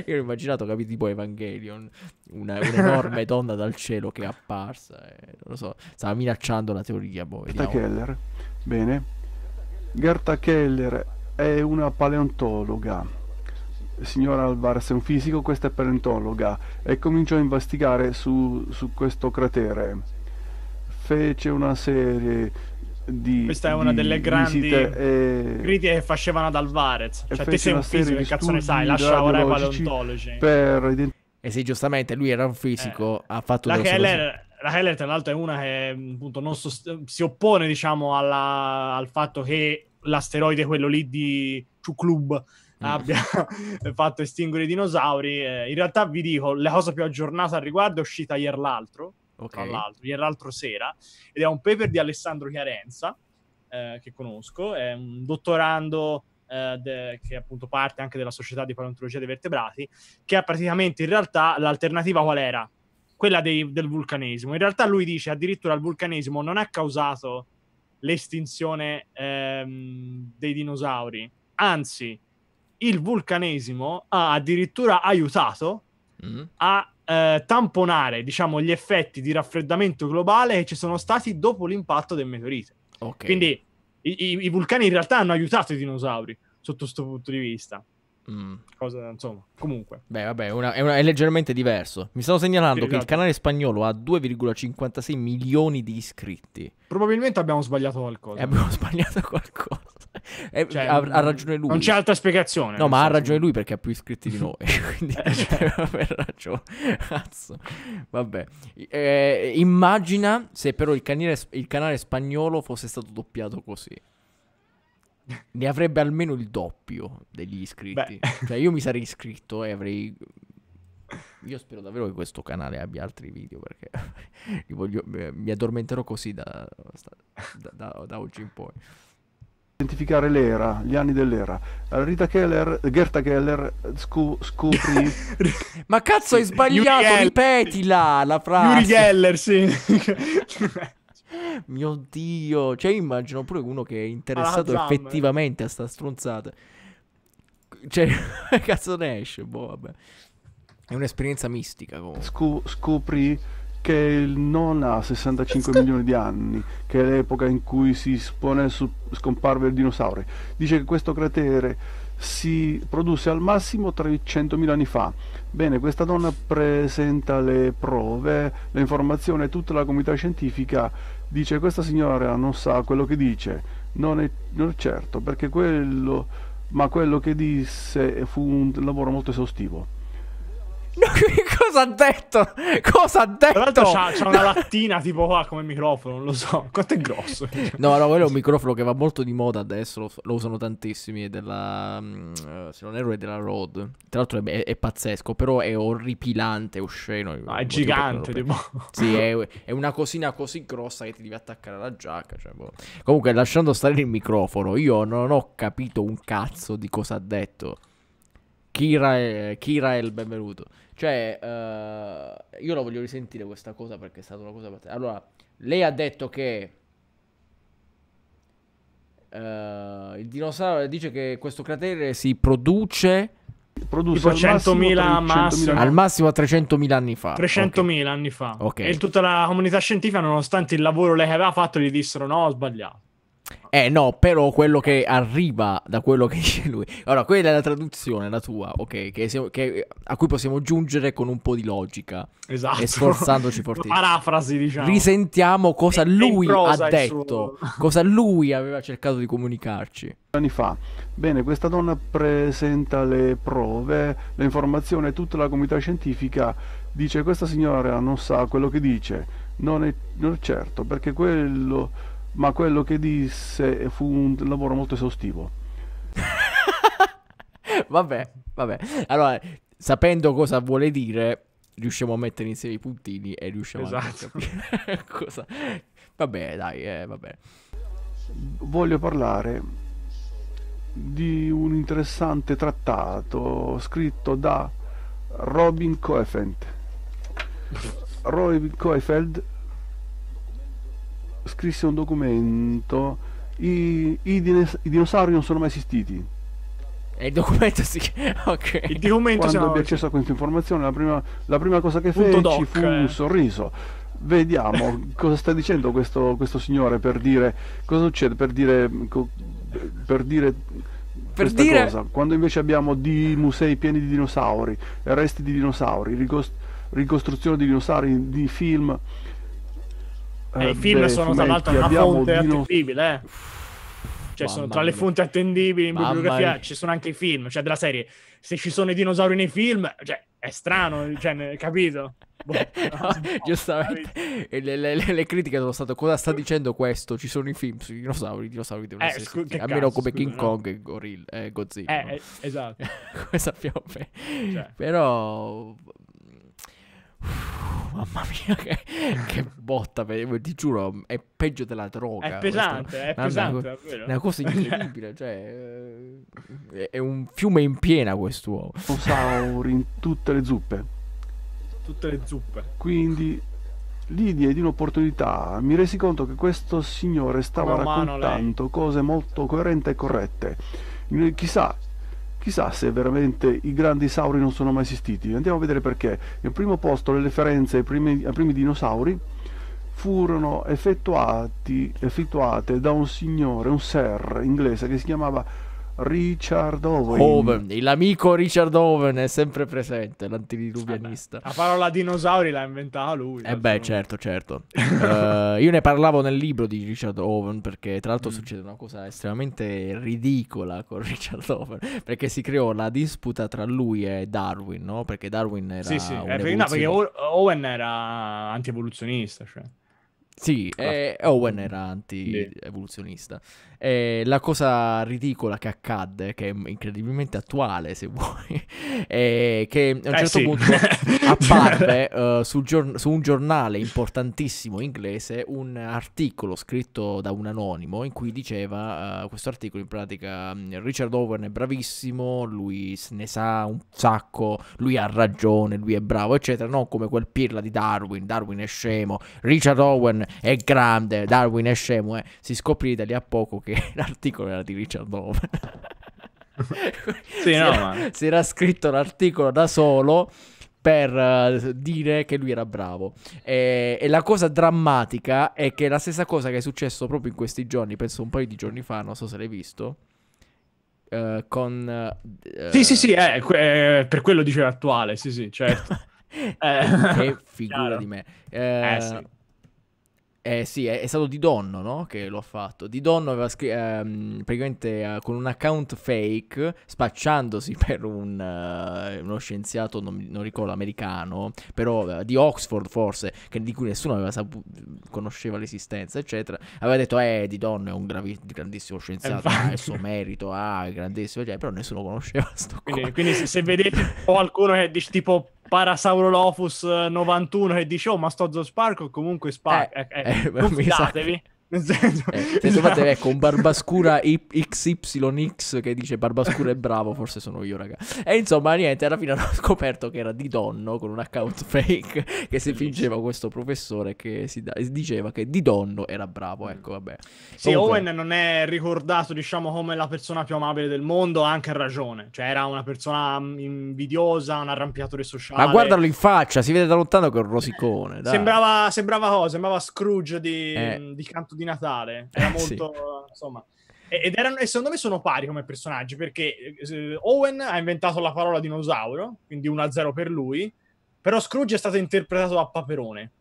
Io ho immaginato, capito, tipo Evangelion, una, un'enorme donna dal cielo che è apparsa. Eh, non lo so, stava minacciando la teoria poi. Boh, Gerta Keller. Bene. Gerta Keller è una paleontologa signora Alvarez è un fisico, questa è paleontologa, e cominciò a investigare su, su questo cratere. Fece una serie di, questa è una delle grandi e... critiche che facevano ad Alvarez. Cioè, te sei un fisico, che cazzo ne sai? Lascia ora i paleontologi. Per... Eh sì, giustamente, lui era un fisico, eh. ha fatto la Keller, sua... la Keller, tra l'altro, è una che appunto, sost... si oppone, diciamo, alla... al fatto che l'asteroide, quello lì di Chuklub, Mm. abbia fatto estinguere i dinosauri. Eh, in realtà vi dico, la cosa più aggiornata al riguardo è uscita ieri l'altro, okay. l'altro, ieri l'altro sera, ed è un paper di Alessandro Chiarenza, eh, che conosco, è un dottorando eh, de, che appunto parte anche della Società di Paleontologia dei Vertebrati, che ha praticamente in realtà l'alternativa qual era? Quella dei, del vulcanesimo. In realtà lui dice addirittura il vulcanesimo non ha causato l'estinzione ehm, dei dinosauri, anzi il vulcanesimo ha addirittura aiutato mm. a eh, tamponare, diciamo, gli effetti di raffreddamento globale che ci sono stati dopo l'impatto del meteorite. Okay. Quindi i, i, i, vulcani in realtà hanno aiutato i dinosauri sotto questo punto di vista. Mm. Cosa, insomma, comunque. Beh, vabbè, una, è, una, è, leggermente diverso. Mi stanno segnalando sì, che esatto. il canale spagnolo ha 2,56 milioni di iscritti. Probabilmente abbiamo sbagliato qualcosa. E abbiamo sbagliato qualcosa. Eh, cioè, ha, ha, ragione lui. Non c'è altra spiegazione. No, ma ha ragione lui perché ha più iscritti di noi. quindi eh, cioè, ragione. Cazzo. Vabbè. Eh, immagina se però il, canile, il canale spagnolo fosse stato doppiato così ne avrebbe almeno il doppio degli iscritti. Beh. Cioè, io mi sarei iscritto e avrei. Io spero davvero che questo canale abbia altri video perché voglio... Eh, mi addormenterò così da, da, da, da oggi in poi identificare l'era, gli anni dell'era. Eh, Rita Keller, Gerta Keller scu, scoprì... Ma cazzo hai sbagliato, Yuri ripetila la frase. Yuri Geller, sì. Mio Dio, cioè immagino pure uno che è interessato effettivamente a sta stronzata. Cioè, cazzo ne esce, boh, vabbè. È un'esperienza mistica comunque. Scu- scoprì che non ha 65 milioni di anni, che è l'epoca in cui si espone su, scomparve il dinosauro. Dice che questo cratere si produsse al massimo 300.000 anni fa. Bene, questa donna presenta le prove, le informazioni, tutta la comunità scientifica dice questa signora non sa quello che dice, non è, non è certo, perché quello, ma quello che disse fu un lavoro molto esaustivo. cosa ha detto? Cosa ha detto? Tra l'altro c'ha, c'ha una lattina tipo qua ah, come microfono, non lo so. Quanto è grosso? no, no, quello è un microfono che va molto di moda adesso, lo, lo usano tantissimi, è della... Mm, eh, se non erro è della Rode. Tra l'altro è, è pazzesco, però è orripilante, è osceno. No, ah, è gigante, tipo. Sì, è, è, una cosina così grossa che ti devi attaccare alla giacca. Cioè, boh. Comunque, lasciando stare il microfono, io non ho capito un cazzo di cosa ha detto. Kira, è, Kira è il benvenuto. Cioè, uh, io la voglio risentire questa cosa perché è stata una cosa pazzesca. Allora, lei ha detto che... Uh, il dinosauro dice che questo cratere si produce... Produce tipo 100.000 massimo, al massimo a 300.000 anni fa. 300.000 okay. anni fa. Okay. E tutta la comunità scientifica, nonostante il lavoro lei aveva fatto, gli dissero no, ho sbagliato. Eh no, però quello che arriva da quello che dice lui. Allora, quella è la traduzione, la tua, ok, che siamo, che, a cui possiamo giungere con un po' di logica. Esatto. E sforzandoci fortemente. Parafrasi, diciamo. Risentiamo cosa e, lui ha detto, cosa lui aveva cercato di comunicarci. Anni fa. Bene, questa donna presenta le prove, le informazioni, tutta la comunità scientifica dice questa signora non sa quello che dice. Non è, non è certo, perché quello ma quello che disse fu un lavoro molto esaustivo. vabbè, vabbè. Allora, sapendo cosa vuole dire, riusciamo a mettere insieme i puntini e riusciamo esatto. a capire cosa... Vabbè, dai, eh, vabbè. Voglio parlare di un interessante trattato scritto da Robin Coefeld. Robin Coefeld scrisse un documento i, i, dines, i, dinosauri non sono mai esistiti e il documento si ok il documento quando abbi accesso a questa informazione la prima, la prima cosa che fece fu eh. un sorriso vediamo cosa sta dicendo questo, questo, signore per dire cosa succede per dire per dire per dire... cosa quando invece abbiamo di musei pieni di dinosauri resti di dinosauri ricost- ricostruzione di dinosauri di film eh, I film beh, sono tra l'altro una fonte dino... attendibile, eh. Cioè, Mamma sono tra le fonti attendibili in bibliografia, mia. ci sono anche i film, cioè della serie. Se ci sono i dinosauri nei film, cioè, è strano, cioè, capito? Boh, no, no, giustamente le, le, le, critiche sono state cosa sta dicendo questo ci sono i film sui dinosauri i dinosauri devono eh, essere scu- almeno cazzo, come scusa, King no? Kong e Gorilla eh, Godzilla eh, no? eh, esatto come sappiamo cioè. però Uff, mamma mia, che, che botta, ti giuro, è peggio della droga. È pesante, questo. è pesante. È una, cosa cioè. incredibile, cioè, è, eh, è, un fiume in piena quest'uomo. Saur in tutte le zuppe. Tutte le zuppe. Quindi lì diedi un'opportunità, mi resi conto che questo signore stava Romano, raccontando lei. cose molto coerenti e corrette. Chissà, chissà se veramente i grandi sauri non sono mai esistiti. Andiamo a vedere perché. In primo posto le referenze ai primi, ai primi dinosauri furono effettuate da un signore, un sir inglese che si chiamava Richard Owen. Owen. L'amico Richard Owen è sempre presente, l'antiriluvianista. Eh la parola dinosauri l'ha inventata lui. Eh beh, certo, certo. uh, io ne parlavo nel libro di Richard Owen perché tra l'altro mm. succede una cosa estremamente ridicola con Richard Owen, perché si creò la disputa tra lui e Darwin, no? Perché Darwin era... Sì, sì, eh, perché, no, perché Owen era antievoluzionista, cioè. Sì, ah. e eh, Owen era anti-evoluzionista. Sì eh, la cosa ridicola che accadde, che è incredibilmente attuale se vuoi, è che a un eh certo sì. punto apparve uh, su un giornale importantissimo inglese un articolo scritto da un anonimo in cui diceva uh, questo articolo in pratica mm, Richard Owen è bravissimo, lui se ne sa un sacco, lui ha ragione, lui è bravo, eccetera, non come quel pirla di Darwin, Darwin è scemo, Richard Owen è grande, Darwin è scemo, eh. si scoprì da lì a poco che che l'articolo era di Richard Dove. sì, si, no, era, ma... si era scritto l'articolo da solo per uh, dire che lui era bravo. E, e, la cosa drammatica è che la stessa cosa che è successo proprio in questi giorni, penso un paio di giorni fa, non so se l'hai visto. Uh, con uh, sì, sì, sì, eh, que- per quello diceva attuale, sì, sì, certo. eh, che figura di me. Eh, eh sì eh sì, è, è, stato Di Donno, no? Che lo ha fatto. Di Donno aveva scritto ehm, praticamente eh, con un account fake, spacciandosi per un, eh, uno scienziato, non, non, ricordo, americano, però eh, di Oxford forse, che, di cui nessuno sapu- conosceva l'esistenza, eccetera. Aveva detto, eh, Di Donno è un gravi- grandissimo scienziato, ha il suo merito, ah, grandissimo, cioè, però nessuno conosceva sto quindi, quindi se, se, vedete o qualcuno che dice tipo Parasaurolophus 91 eh, che dice oh ma sto Spark o comunque Spark eh, ecco, ecco, eh, eh, eh, fidatevi nel senso, eh, se fate, esatto. ecco, un Barbascura XYX che dice Barbascura è bravo, forse sono io, raga. E insomma, niente, alla fine hanno scoperto che era di Donno con un account fake che si fingeva questo professore che si da- diceva che di Donno era bravo. Mm. Ecco, vabbè. Sì, Comunque... Owen non è ricordato, diciamo, come la persona più amabile del mondo, anche a ragione. Cioè, era una persona mm, invidiosa, un arrampiatore sociale. Ma guardalo in faccia, si vede da lontano che è un rosicone. Dai. Sembrava, sembrava cosa? Sembrava Scrooge di, eh. Mm, di canto di di Natale. Eh, Era eh, molto, sì. insomma. Ed erano, e secondo me sono pari come personaggi perché eh, Owen ha inventato la parola dinosauro, quindi 1-0 per lui, però Scrooge è stato interpretato da Paperone,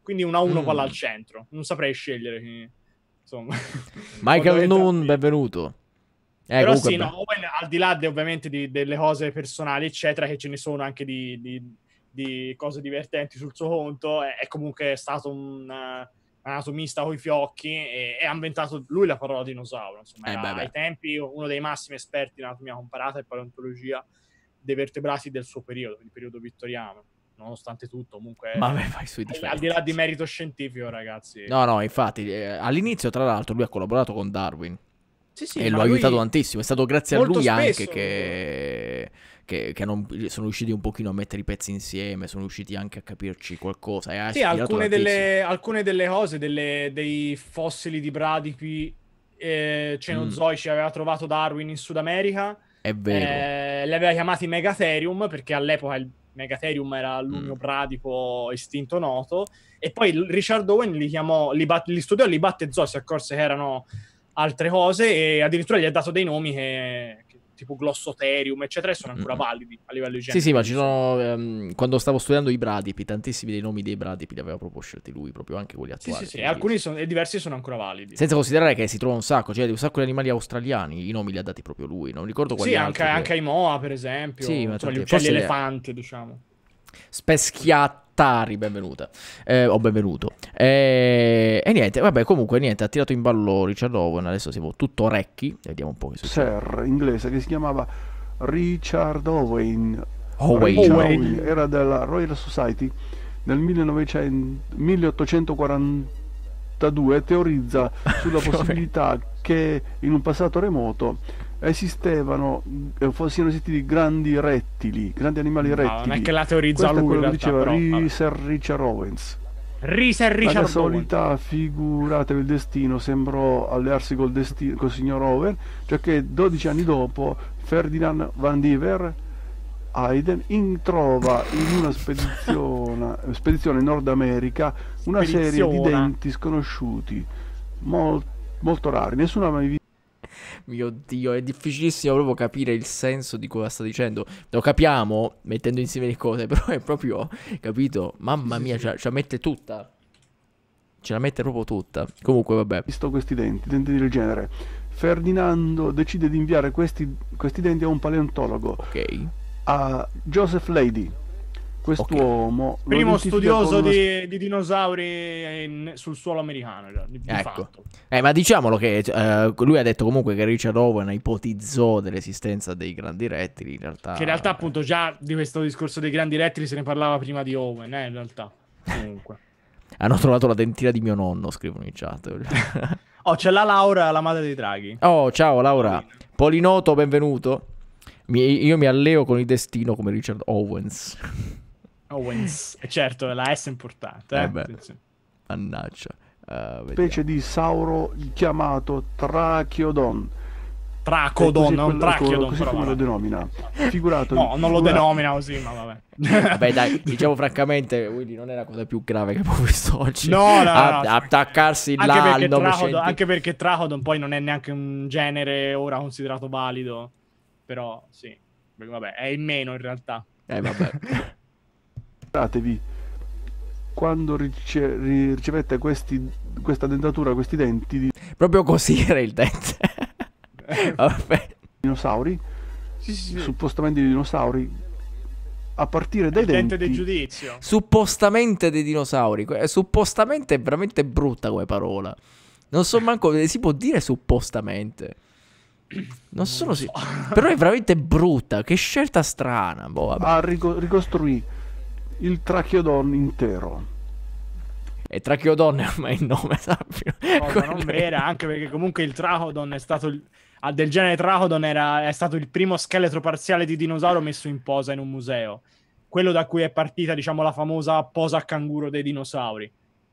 quindi 1-1 mm. palla al centro. Non saprei scegliere. Quindi, insomma, Michael Noon, benvenuto. Eh, Però sì, no, Owen, al di là di, ovviamente di, delle cose personali, eccetera, che ce ne sono anche di, di cose divertenti sul suo conto, è, è comunque stato un, anatomista coi fiocchi e, e, ha inventato lui la parola dinosauro. Insomma, eh, era, ai tempi uno dei massimi esperti in anatomia comparata e paleontologia dei vertebrati del suo periodo, il periodo vittoriano. Nonostante tutto, comunque, Ma Vabbè, fai sui al di là di merito scientifico, ragazzi. No, no, infatti, eh, all'inizio, tra l'altro, lui ha collaborato con Darwin. Sì, sì, e lo ha aiutato tantissimo. È stato grazie a lui spesso, anche che che, che non, sono riusciti un pochino a mettere i pezzi insieme, sono riusciti anche a capirci qualcosa. E eh, sì, alcune delle, alcune delle, cose, delle, dei fossili di bradipi eh, cenozoici mm. aveva trovato Darwin in Sud America. È vero. Eh, li aveva chiamati Megatherium perché all'epoca il Megatherium era l'unico mm. bradipo estinto noto. E poi Richard Owen li, chiamò, li, bat- li studiò, li battezzò, si accorse che erano altre cose e addirittura gli ha dato dei nomi che, tipo Glossotherium, eccetera, sono ancora validi a livello di genere. Sì, sì, ma ci sono. Um, quando stavo studiando i bradipi, tantissimi dei nomi dei bradipi li aveva proprio scelti lui, proprio anche quelli attuali. Sì, sì, sì. E alcuni sono, e diversi sono ancora validi. Senza considerare che si trova un sacco, cioè un sacco di animali australiani, i nomi li ha dati proprio lui. Non ricordo quali Sì, anche, altri anche che... Cioè ai Moa, per esempio. Sì, ma insomma, gli uccelli elefante, diciamo. Speschiattari, benvenuta. Eh, o benvenuto. Eh, e niente, vabbè, comunque niente, ha tirato in ballo Richard Owen, adesso siamo tutto orecchi, vediamo un po' che succede. Sir, inglese, che si chiamava Richard Owen. Owen. Richard Owen. Era della Royal Society. Nel 1900, 1842 teorizza sulla cioè. possibilità che in un passato remoto esistevano, eh, fossero esistiti grandi rettili, grandi animali no, rettili. Non è che la teorizza Questa lui, quello che diceva Riser Richard Owens. Riser Richard Owens. La solita figurata del destino sembrò allearsi col, desti- col signor Owen, cioè che 12 anni dopo Ferdinand Van Diver Hayden in in una spedizione, spedizione in Nord America una spedizione. serie di denti sconosciuti, mol- molto rari, nessuno ha mai visto mio Dio, è difficilissimo proprio capire il senso di cosa sta dicendo. Lo capiamo mettendo insieme le cose, però è proprio, capito? Mamma mia, ce la, ce la mette tutta. Ce la mette proprio tutta. Comunque, vabbè. Visto questi denti, denti del genere, Ferdinando decide di inviare questi, questi denti a un paleontologo. Ok. A Joseph Lady Quest'uomo. Okay. Primo studioso uno... di, di, dinosauri in, sul suolo americano. Di, di ecco. Eh, ma diciamolo che cioè, eh, lui ha detto comunque che Richard Owen ipotizzò dell'esistenza dei grandi rettili. In realtà, che in realtà, appunto, già di questo discorso dei grandi rettili se ne parlava prima di Owen. Eh, in realtà, comunque. Hanno trovato la dentina di mio nonno, scrivono in chat. oh, c'è la Laura, la madre dei draghi. Oh, ciao Laura. Polinoto, benvenuto. Mi, io mi alleo con il destino come Richard Owens. Owens, e certo, la S è importante. Eh? Vabbè. Eh, Mannaggia. Uh, specie di sauro chiamato Trachiodon. Tracodon, non Trachiodon, così come lo denomina. Figurato. No, non figurato. lo denomina così, ma vabbè. Vabbè, dai, diciamo francamente, Willy non è la cosa più grave che abbiamo visto oggi. No, no, A- no. Attaccarsi anche là perché al Trachodon, Anche perché Trachodon poi non è neanche un genere ora considerato valido. Però, sì. Vabbè, è in meno in realtà. Eh, vabbè. Ricordatevi, quando rice- ricevette questi, questa dentatura, questi denti... Di... Proprio così era il dente. Eh. dinosauri, sì, sì, sì. suppostamente i dinosauri, a partire dai il denti... del giudizio. Suppostamente dei dinosauri. Suppostamente è veramente brutta come parola. Non so manco... Eh, si può dire suppostamente. Non sono sicuro. Però è veramente brutta. Che scelta strana. Boh, vabbè. Ah, rico- ricostruì il Tracheodon intero. E Tracheodon è ormai il nome, sappio. Cosa non vera, anche perché comunque il Trachodon è stato... Il... Ah, del genere Trachodon era... è stato il primo scheletro parziale di dinosauro messo in posa in un museo. Quello da cui è partita, diciamo, la famosa posa a canguro dei dinosauri.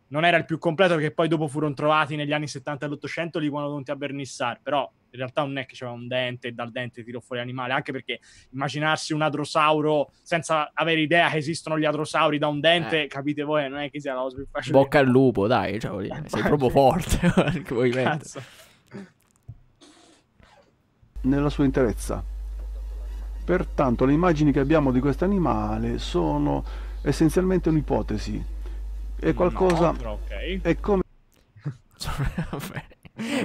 Non era il più completo perché poi dopo furono trovati negli anni 70 e 800 gli guanodonti a Bernissar, però in realtà non è che c'era un dente e dal dente tiro fuori l'animale, anche perché immaginarsi un adrosauro senza avere idea che esistono gli adrosauri da un dente, eh. capite voi, non è che sia la cosa più facile. Bocca al lupo, dai, cioè, eh, sei proprio forte. Nella sua interezza. Pertanto le immagini che abbiamo di questo animale sono essenzialmente un'ipotesi. È qualcosa... No, okay. È come... Cioè, vabbè.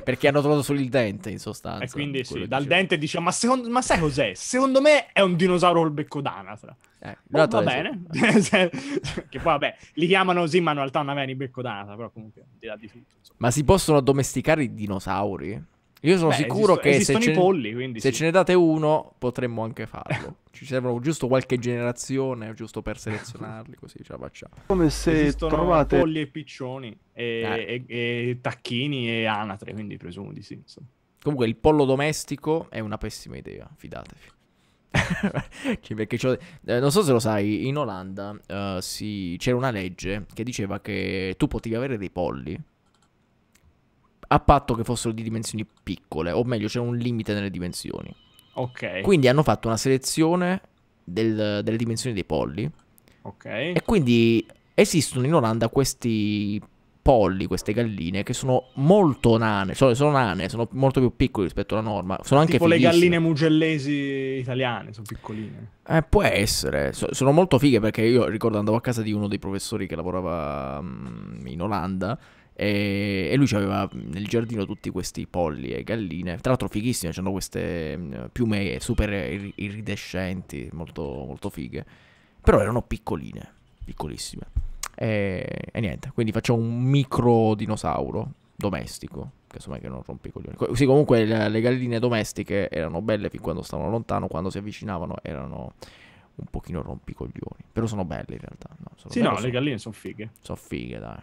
Perché hanno trovato solo il dente, in sostanza. E quindi sì, dal dicevo. dente dice, diciamo, ma, secondo, ma, sai cos'è? Secondo me è un dinosauro col becco d'anatra. Eh, oh, va bene. che poi vabbè, li chiamano così ma in realtà non avevano il becco d'anatra, però comunque di là di tutto. Insomma. Ma si possono addomesticare i dinosauri? Io sono Beh, sicuro esisto- che se, ce, polli, quindi se sì. ce ne date uno potremmo anche farlo. Ci servono giusto qualche generazione, giusto per selezionarli, così ce la facciamo. Come se Esistono trovate... polli e piccioni, e, eh. e, e, tacchini e anatre, quindi presumo di sì. Insomma. Comunque il pollo domestico è una pessima idea, fidatevi. eh, non so se lo sai, in Olanda uh, si... c'era una legge che diceva che tu potevi avere dei polli, a patto che fossero di dimensioni piccole, o meglio c'era un limite nelle dimensioni. Ok. Quindi hanno fatto una selezione del, delle dimensioni dei polli. Ok. E quindi esistono in Olanda questi polli, queste galline che sono molto nane, sono, sono nane, sono molto più piccole rispetto alla norma. Sono anche tipo fighissime. le galline mugellesi italiane, sono piccoline. Eh, può essere, so, sono molto fighe perché io ricordo andavo a casa di uno dei professori che lavorava um, in Olanda e, e lui aveva nel giardino tutti questi polli e galline, tra l'altro fighissime, c'erano queste mm, piume super iridescenti, molto, molto fighe, però erano piccoline, piccolissime. E, e niente, quindi facciamo un micro dinosauro domestico, che insomma che non rompe i coglioni. Sì, comunque le, le galline domestiche erano belle fin quando stavano lontano, quando si avvicinavano erano un pochino rompicoglioni. Però sono belle in realtà. No, sono sì, belle, no, sono... le galline sono fighe. Sono fighe, dai.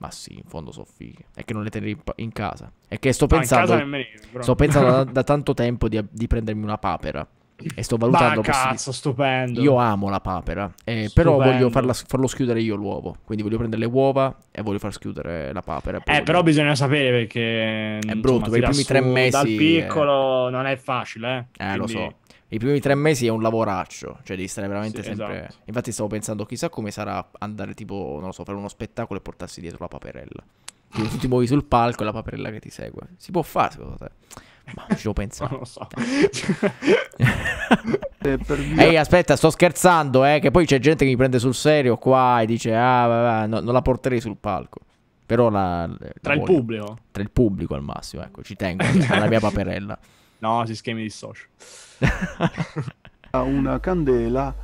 Ma sì, in fondo so fighe. È che non le tenere in, in casa. È che sto pensando. in casa nemmeno, sto pensando da, da, tanto tempo di, di, prendermi una papera. E sto valutando. Ma cazzo, stupendo. Io amo la papera. Eh, però voglio farla, farlo schiudere io l'uovo. Quindi voglio prendere le uova e voglio far schiudere la papera. Eh, voglio... però bisogna sapere perché. È brutto, per i primi tre mesi. Dal piccolo è... non è facile, eh. Eh, quindi... lo so. I primi tre mesi è un lavoraccio, cioè devi stare veramente sì, sempre... Esatto. Infatti stavo pensando chissà come sarà andare tipo, non lo so, fare uno spettacolo e portarsi dietro la paperella. Tipo, tu ti muovi sul palco e la paperella che ti segue. Si può fare secondo te? Ma non ci devo pensare. non lo so. Eh, Ehi, aspetta, sto scherzando, eh, che poi c'è gente che mi prende sul serio qua e dice, ah, va, va, no, non la porterei sul palco. Però la... la tra voglio. il pubblico. Tra il pubblico al massimo, ecco, ci tengo, la mia paperella. No, si schemi di social. una candela,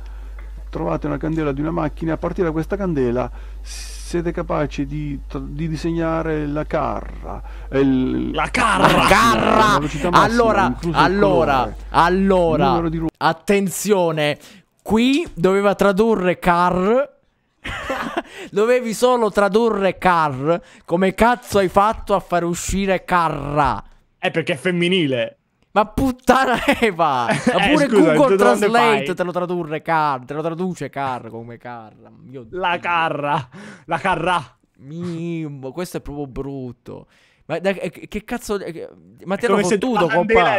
trovate una candela di una macchina, a partire da questa candela siete capaci di, di disegnare la carra. Il, la carra! La carra! La allora, allora, allora, allora attenzione, qui doveva tradurre car... Dovevi solo tradurre car. Come cazzo hai fatto a far uscire carra? È perché è femminile. Ma puttana Eva! Eh, Ma pure eh, scusa, Google Translate te lo tradurre car, te lo traduce car come car. Mio la Dio. carra, la carra. Mimmo, questo è proprio brutto. Ma da, eh, che cazzo... Eh, Ma te lo come l'ho fottuto, compà. Come se tu la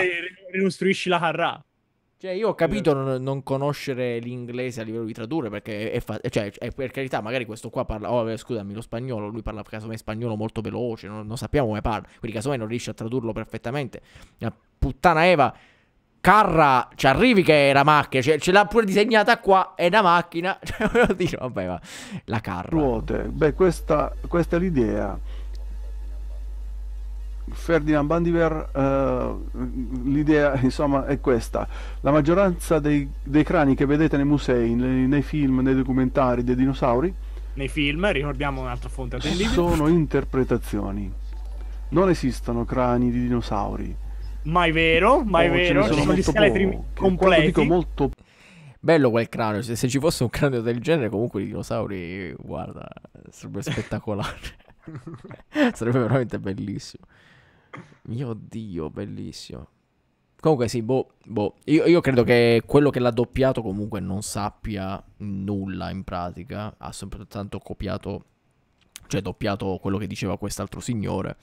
ricostruisci la carra. Cioè, io ho capito non, non, conoscere l'inglese a livello di tradurre perché è, fa- cioè, è per carità, magari questo qua parla. Oh, scusami, lo spagnolo. Lui parla casomai spagnolo molto veloce. Non, non sappiamo come parla. Quindi, casomai non riesce a tradurlo perfettamente. La puttana Eva. Carra, ci arrivi che è una macchina, cioè, ce l'ha pure disegnata qua, è una macchina, cioè, voglio dire, vabbè, va. la carra. Ruote, beh, questa, questa è l'idea. Ferdinand Bandiver eh, l'idea insomma è questa la maggioranza dei, dei crani che vedete nei musei nei, nei, film, nei documentari dei dinosauri nei film, ricordiamo un'altra fonte sono interpretazioni non esistono crani di dinosauri Mai vero, mai oh, vero ci sono, sono gli scheletri dico molto bello quel cranio. Se, se, ci fosse un cranio del genere, comunque i dinosauri, guarda, sarebbe spettacolare. sarebbe veramente bellissimo. Mio Dio, bellissimo. Comunque sì, boh, boh. Io, io, credo che quello che l'ha doppiato comunque non sappia nulla in pratica, ha soltanto copiato, cioè doppiato quello che diceva quest'altro signore.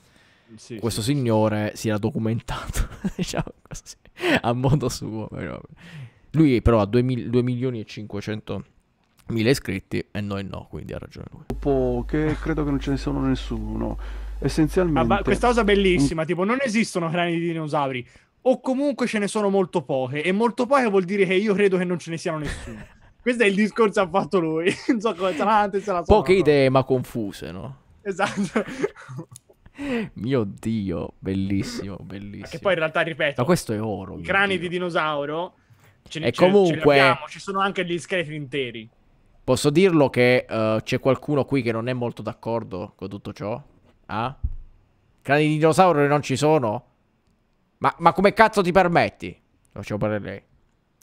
Sì, questo sì, signore sì. si era documentato diciamo così, a modo suo. Però. Lui però ha 2, milioni e 500 mila iscritti e noi no, quindi ha ragione lui. Che credo che non ce ne sono nessuno essenzialmente... Ah, questa cosa bellissima, tipo non esistono crani di dinosauri, o comunque ce ne sono molto poche, e molto poche vuol dire che io credo che non ce ne siano nessuno. Questo è il discorso che ha fatto lui. non so come sarà, sarà Poche idee ma confuse, no? Esatto. Mio Dio, bellissimo, bellissimo. Che poi in realtà, ripeto... Ma questo è oro. crani di dinosauro... Ce ne, e comunque... Ce ci sono anche gli scheletri interi. Posso dirlo che uh, c'è qualcuno qui che non è molto d'accordo con tutto ciò? Ah? Eh? Crani di dinosauro non ci sono? Ma, ma, come cazzo ti permetti? Lasciamo parlare lei.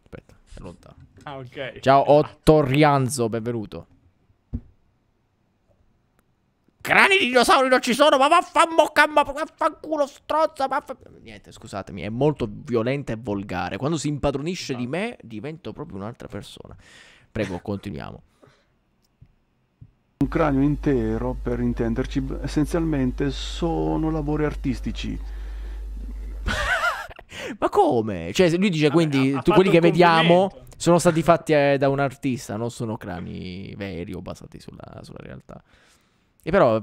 Aspetta, è lontano. Ah, ok. Ciao, Otto Rianzo, benvenuto. Crani di dinosauri non ci sono, ma vaffanmocca, ma vaffanculo strozza, vaffa... Niente, scusatemi, è molto violenta e volgare. Quando si impadronisce no. di esatto. me, divento proprio un'altra persona. Prego, continuiamo un cranio intero, per intenderci, essenzialmente sono lavori artistici. Ma come? Cioè, lui dice Vabbè, quindi tu quelli che vediamo sono stati fatti eh, da un artista, non sono crani veri o basati sulla, sulla realtà. E però...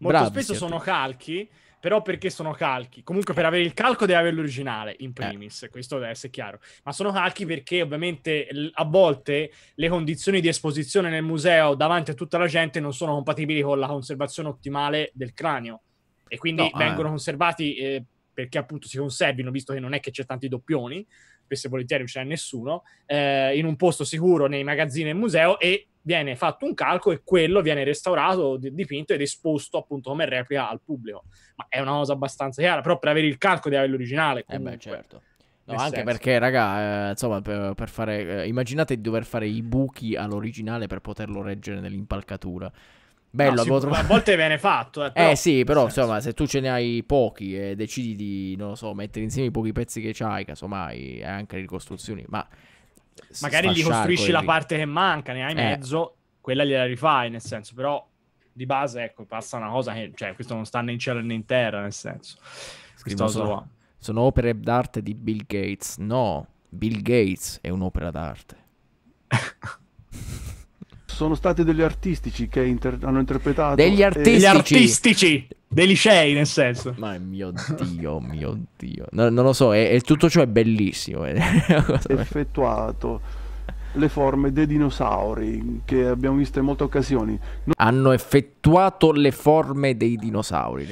Molto bravo, spesso sono calchi però perché sono calchi? Comunque per avere il calco devi avere l'originale, in eh. primis, eh. questo deve essere chiaro. Ma sono calchi perché ovviamente a volte le condizioni di esposizione nel museo davanti a tutta la gente non sono compatibili con la conservazione ottimale del cranio e quindi no, eh. vengono eh. conservati eh, perché appunto si conservino, visto che non è che c'è tanti doppioni, spesso e volentieri non c'è nessuno, eh, in un posto sicuro nei magazzini del museo e viene fatto un calco e quello viene restaurato, dipinto ed esposto appunto come replica al pubblico. Ma è una cosa abbastanza chiara, però per avere il calco deve avere l'originale. Comunque. Eh beh, certo. No, anche senso. perché, raga, eh, insomma, per, per fare, eh, immaginate di dover fare i buchi all'originale per poterlo reggere nell'impalcatura. Bello, no, trovare... a volte viene fatto. Eh, eh però, eh sì, però insomma, se tu ce ne hai pochi e decidi di, non lo so, mettere insieme i pochi pezzi che hai, casomai, eh, anche ricostruzioni, ma Magari gli costruisci la parte che manca, ne hai eh. mezzo, quella gliela rifai, nel senso, però di base, ecco, passa una cosa che, cioè, questo non sta né in cielo né in terra, nel senso. Scrivo, sono, sono opere d'arte di Bill Gates. No, Bill Gates è un'opera d'arte. sono stati degli artistici che inter- hanno interpretato degli artistici, e... artistici dei licei, nel senso. Ma mio dio, mio dio. No, non lo so, è, è tutto ciò è bellissimo. Eh. Effettuato le forme dei dinosauri che abbiamo visto in molte occasioni. Non... Hanno effettuato le forme dei dinosauri.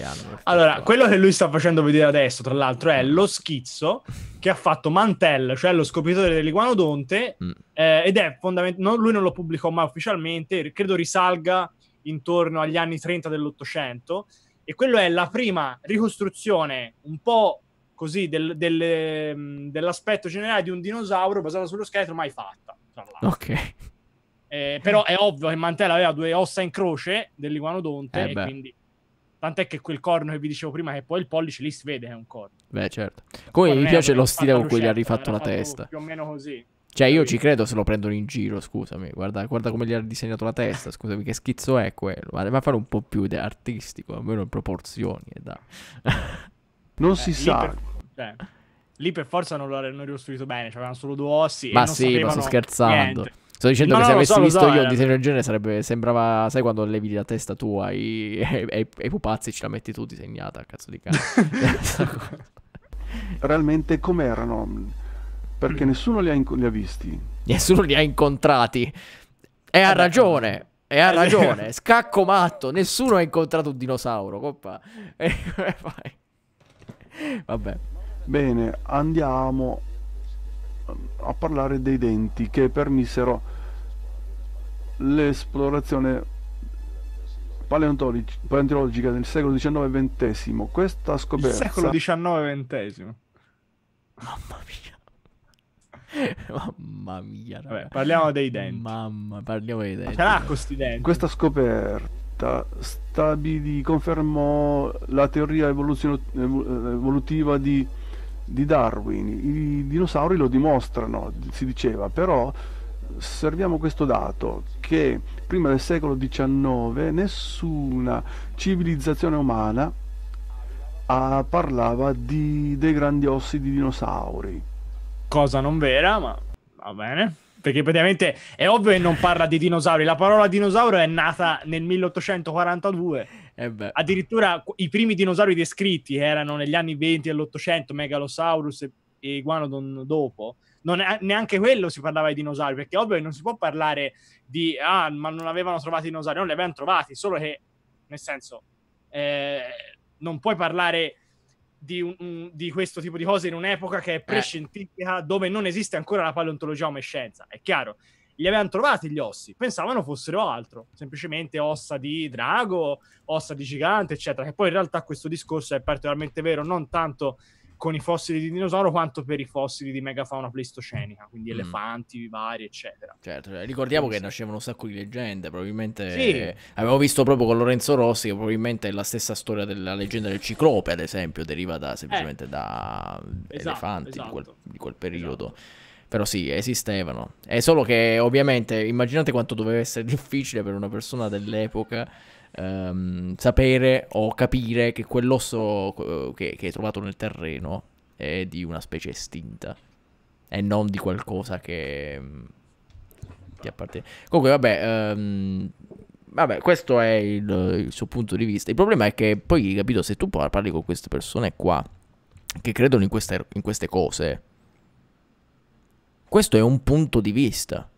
allora, quello che lui sta facendo vedere adesso, tra l'altro, è lo schizzo che ha fatto Mantell cioè lo scopritore dell'iguanodonte, mm. eh, ed è fondamentalmente, lui non lo pubblicò mai ufficialmente, credo risalga intorno agli anni 30 dell'Ottocento, e quello è la prima ricostruzione un po' così del, del, mm, dell'aspetto generale di un dinosauro basato sullo scheletro mai fatta. Ok. Eh, però è ovvio che Mantella aveva due ossa in croce dell'iguanodonte eh e quindi Tant'è che quel corno che vi dicevo prima, che poi il pollice lì si vede che è un corno. Beh, certo. Come mi piace lo stile con cui gli ha rifatto la testa. Più o meno così. Cioè, io ci credo se lo prendono in giro, scusami. Guarda, guarda come gli ha disegnato la testa, scusami, che schizzo è quello. Ma a fare un po' più di artistico, almeno in proporzioni. Eh, da. non eh, si sa. Per, cioè, lì per forza non lo hanno ricostruito bene, cioè, avevano solo due ossi. Ma sì, ma sto scherzando. Niente. Sto dicendo no, che se avessi so, visto so, io un disegno del genere sarebbe, sembrava, sai quando levi la testa tua e, ai, ai pupazzi ce la metti tu disegnata, cazzo di cazzo. Realmente com'erano? Perché mm. nessuno li ha, inc- li ha visti. Nessuno li ha incontrati. E ha eh ragione. E ha eh ragione. Scacco matto. Nessuno ha incontrato un dinosauro. Coppa. E come Vabbè. Bene, andiamo a parlare dei denti che permisero l'esplorazione paleontologica del secolo XIX XX. Questa scoperta... Il secolo XIX e XX. Mamma mia. Mamma mia. Vabbè, parliamo dei denti. Mamma, parliamo dei denti. Ce l'ha questi denti. Questa scoperta stabili confermò la teoria evolutiva di, di Darwin. I dinosauri lo dimostrano, si diceva, però osserviamo questo dato che prima del secolo XIX nessuna civilizzazione umana ah, parlava di, dei grandi ossi di dinosauri cosa non vera, ma va bene. Perché praticamente è ovvio che non parla di dinosauri. La parola dinosauro è nata nel 1842. Eh Addirittura i primi dinosauri descritti erano negli anni 20 dell'Ottocento, Megalosaurus e, e Iguanodon dopo. Non è, neanche quello si parlava di dinosauri, perché ovvio che non si può parlare di ah, ma non avevano trovato i dinosauri, non li avevano trovati, solo che, nel senso, eh, non puoi parlare di, un, di, questo tipo di cose in un'epoca che è eh. prescientifica, dove non esiste ancora la paleontologia come scienza. È chiaro, li avevano trovati gli ossi, pensavano fossero altro, semplicemente ossa di drago, ossa di gigante, eccetera. Che poi in realtà questo discorso è particolarmente vero non tanto con i fossili di dinosauro quanto per i fossili di megafauna pleistocenica, quindi mm. elefanti, vivari, eccetera. Certo, cioè, ricordiamo Forse. che nascevano un sacco di leggende, probabilmente sì. eh, avevo visto proprio con Lorenzo Rossi che probabilmente è la stessa storia della leggenda del ciclope, ad esempio, deriva da, semplicemente eh. da esatto, elefanti esatto. Di, quel, esatto. di, quel, periodo. Esatto. Però sì, esistevano. È solo che ovviamente immaginate quanto doveva essere difficile per una persona dell'epoca ehm, sapere o capire che quell'osso eh, che, che hai trovato nel terreno è di una specie estinta e non di qualcosa che mm, ti appartiene. Comunque, vabbè, um, vabbè questo è il, il, suo punto di vista. Il problema è che poi, capito, se tu parli con queste persone qua che credono in queste, in queste cose, questo è un punto di vista.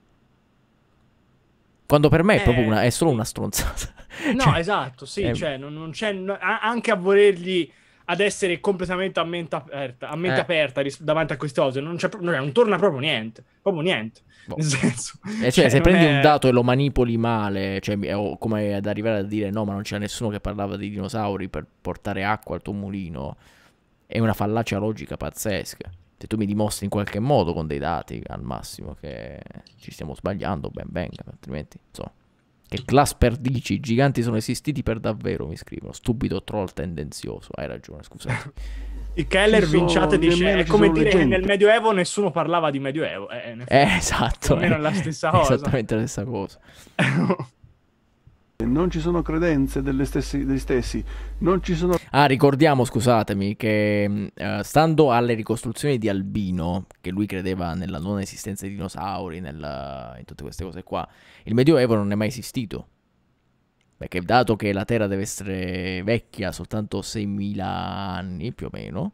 Quando per me è proprio eh. una, è solo una stronzata. No, cioè, esatto, sì, è... cioè, non, non c'è, anche a volergli ad essere completamente a mente aperta, a mente eh. aperta ris- davanti a queste cose, non, non, non, torna proprio niente, proprio niente. Boh. Nel senso, eh, cioè, cioè, se prendi è... un dato e lo manipoli male, cioè, come ad arrivare a dire no, ma non c'è nessuno che parlava di dinosauri per portare acqua al tuo mulino, è una fallacia logica pazzesca. Se tu mi dimostri in qualche modo con dei dati al massimo che ci stiamo sbagliando, ben venga, altrimenti so. Che class dici, i giganti sono esistiti per davvero, mi scrivono. Stupido troll tendenzioso, hai ragione, scusate. I Keller sono, vinciate di scena. È come dire che nel Medioevo nessuno parlava di Medioevo. Eh, eh esatto. Almeno eh, la stessa cosa. Esattamente la stessa cosa. Non ci sono credenze degli stessi, degli stessi. non ci sono... Ah, ricordiamo, scusatemi, che mm, eh, stando alle ricostruzioni di Albino, che lui credeva nella non esistenza di dinosauri, nella... in tutte queste cose qua, il Medioevo non è mai esistito. Perché dato che la Terra deve essere vecchia soltanto 6.000 anni, più o meno,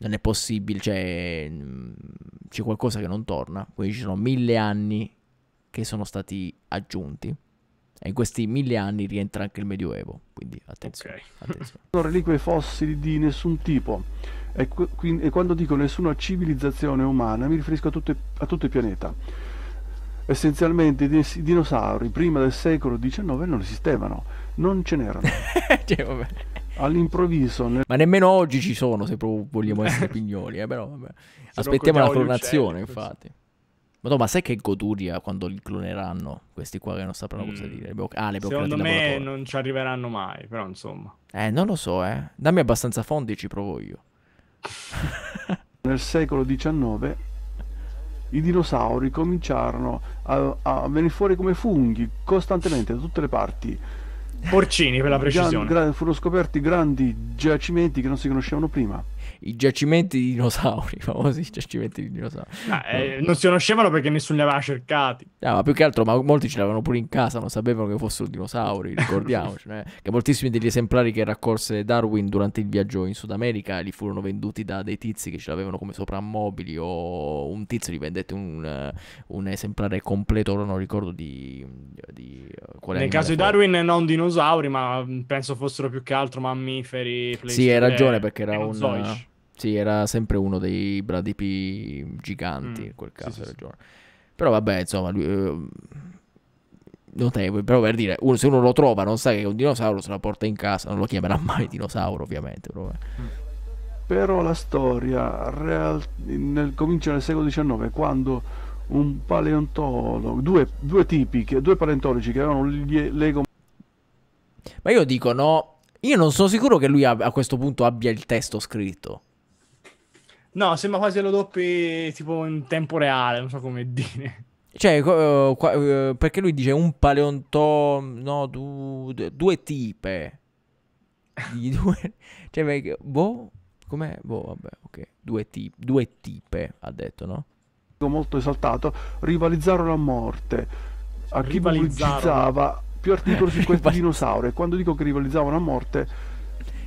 non è possibile, cioè mm, c'è qualcosa che non torna, quindi ci sono mille anni che sono stati aggiunti. E in questi mille anni rientra anche il Medioevo, quindi attenzione. Okay. attenzione. Non sono reliquie fossili di nessun tipo. E, quindi, e, quando dico nessuna civilizzazione umana mi riferisco a, tutte, a tutto il pianeta. Essenzialmente i dinosauri prima del secolo XIX non esistevano, non ce n'erano. cioè, All'improvviso. Nel... Ma nemmeno oggi ci sono, se vogliamo essere pignoli. Eh, però, Aspettiamo la clonazione, certo, infatti. Madonna, ma sai che goduria quando li cloneranno questi qua che non sapranno mm. cosa dire? Ah, le Secondo me non ci arriveranno mai, però insomma. Eh, non lo so, eh. Dammi abbastanza fondi ci provo io. Nel secolo XIX i dinosauri cominciarono a, a, venire fuori come funghi costantemente da tutte le parti. Porcini per la precisione. Gran, gran, furono scoperti grandi giacimenti che non si conoscevano prima i giacimenti di dinosauri, i famosi giacimenti di dinosauri. Ah, eh, non si conoscevano perché nessuno li aveva cercati. No, ah, ma più che altro, ma molti ce l'avevano pure in casa, non sapevano che fossero dinosauri, ricordiamoci. eh? Che moltissimi degli esemplari che raccolse Darwin durante il viaggio in Sud America li furono venduti da dei tizi che ce l'avevano come soprammobili o un tizio gli vendette un, un esemplare completo, ora non ricordo di... di eh, qual è Nel caso di Darwin non dinosauri, ma penso fossero più che altro mammiferi. Sì, hai ragione perché era un... Zoici. Sì, era sempre uno dei bradipi giganti mm, in quel caso. Sì, sì, sì. Però vabbè, insomma, lui, eh, notevole. Però per dire, uno, se uno lo trova, non sa che è un dinosauro, se la porta in casa, non lo chiamerà mai dinosauro, ovviamente. Però, eh. Mm. però la storia real, nel, comincia nel secolo XIX, quando un paleontologo, due, due tipi, che, due paleontologi che avevano l'ego... Ma io dico no, io non sono sicuro che lui a, a questo punto abbia il testo scritto. No, sembra quasi lo doppi tipo in tempo reale, non so come dire. Cioè, uh, qua, uh, perché lui dice un paleontò, no, du, du, due tipe. Di due, cioè, perché, boh, com'è? Boh, vabbè, ok, due, ti, due tipe, ha detto, no? Molto esaltato, rivalizzarono a morte. A chi pubblicizzava più articoli su questo dinosauro. E quando dico che rivalizzavano a morte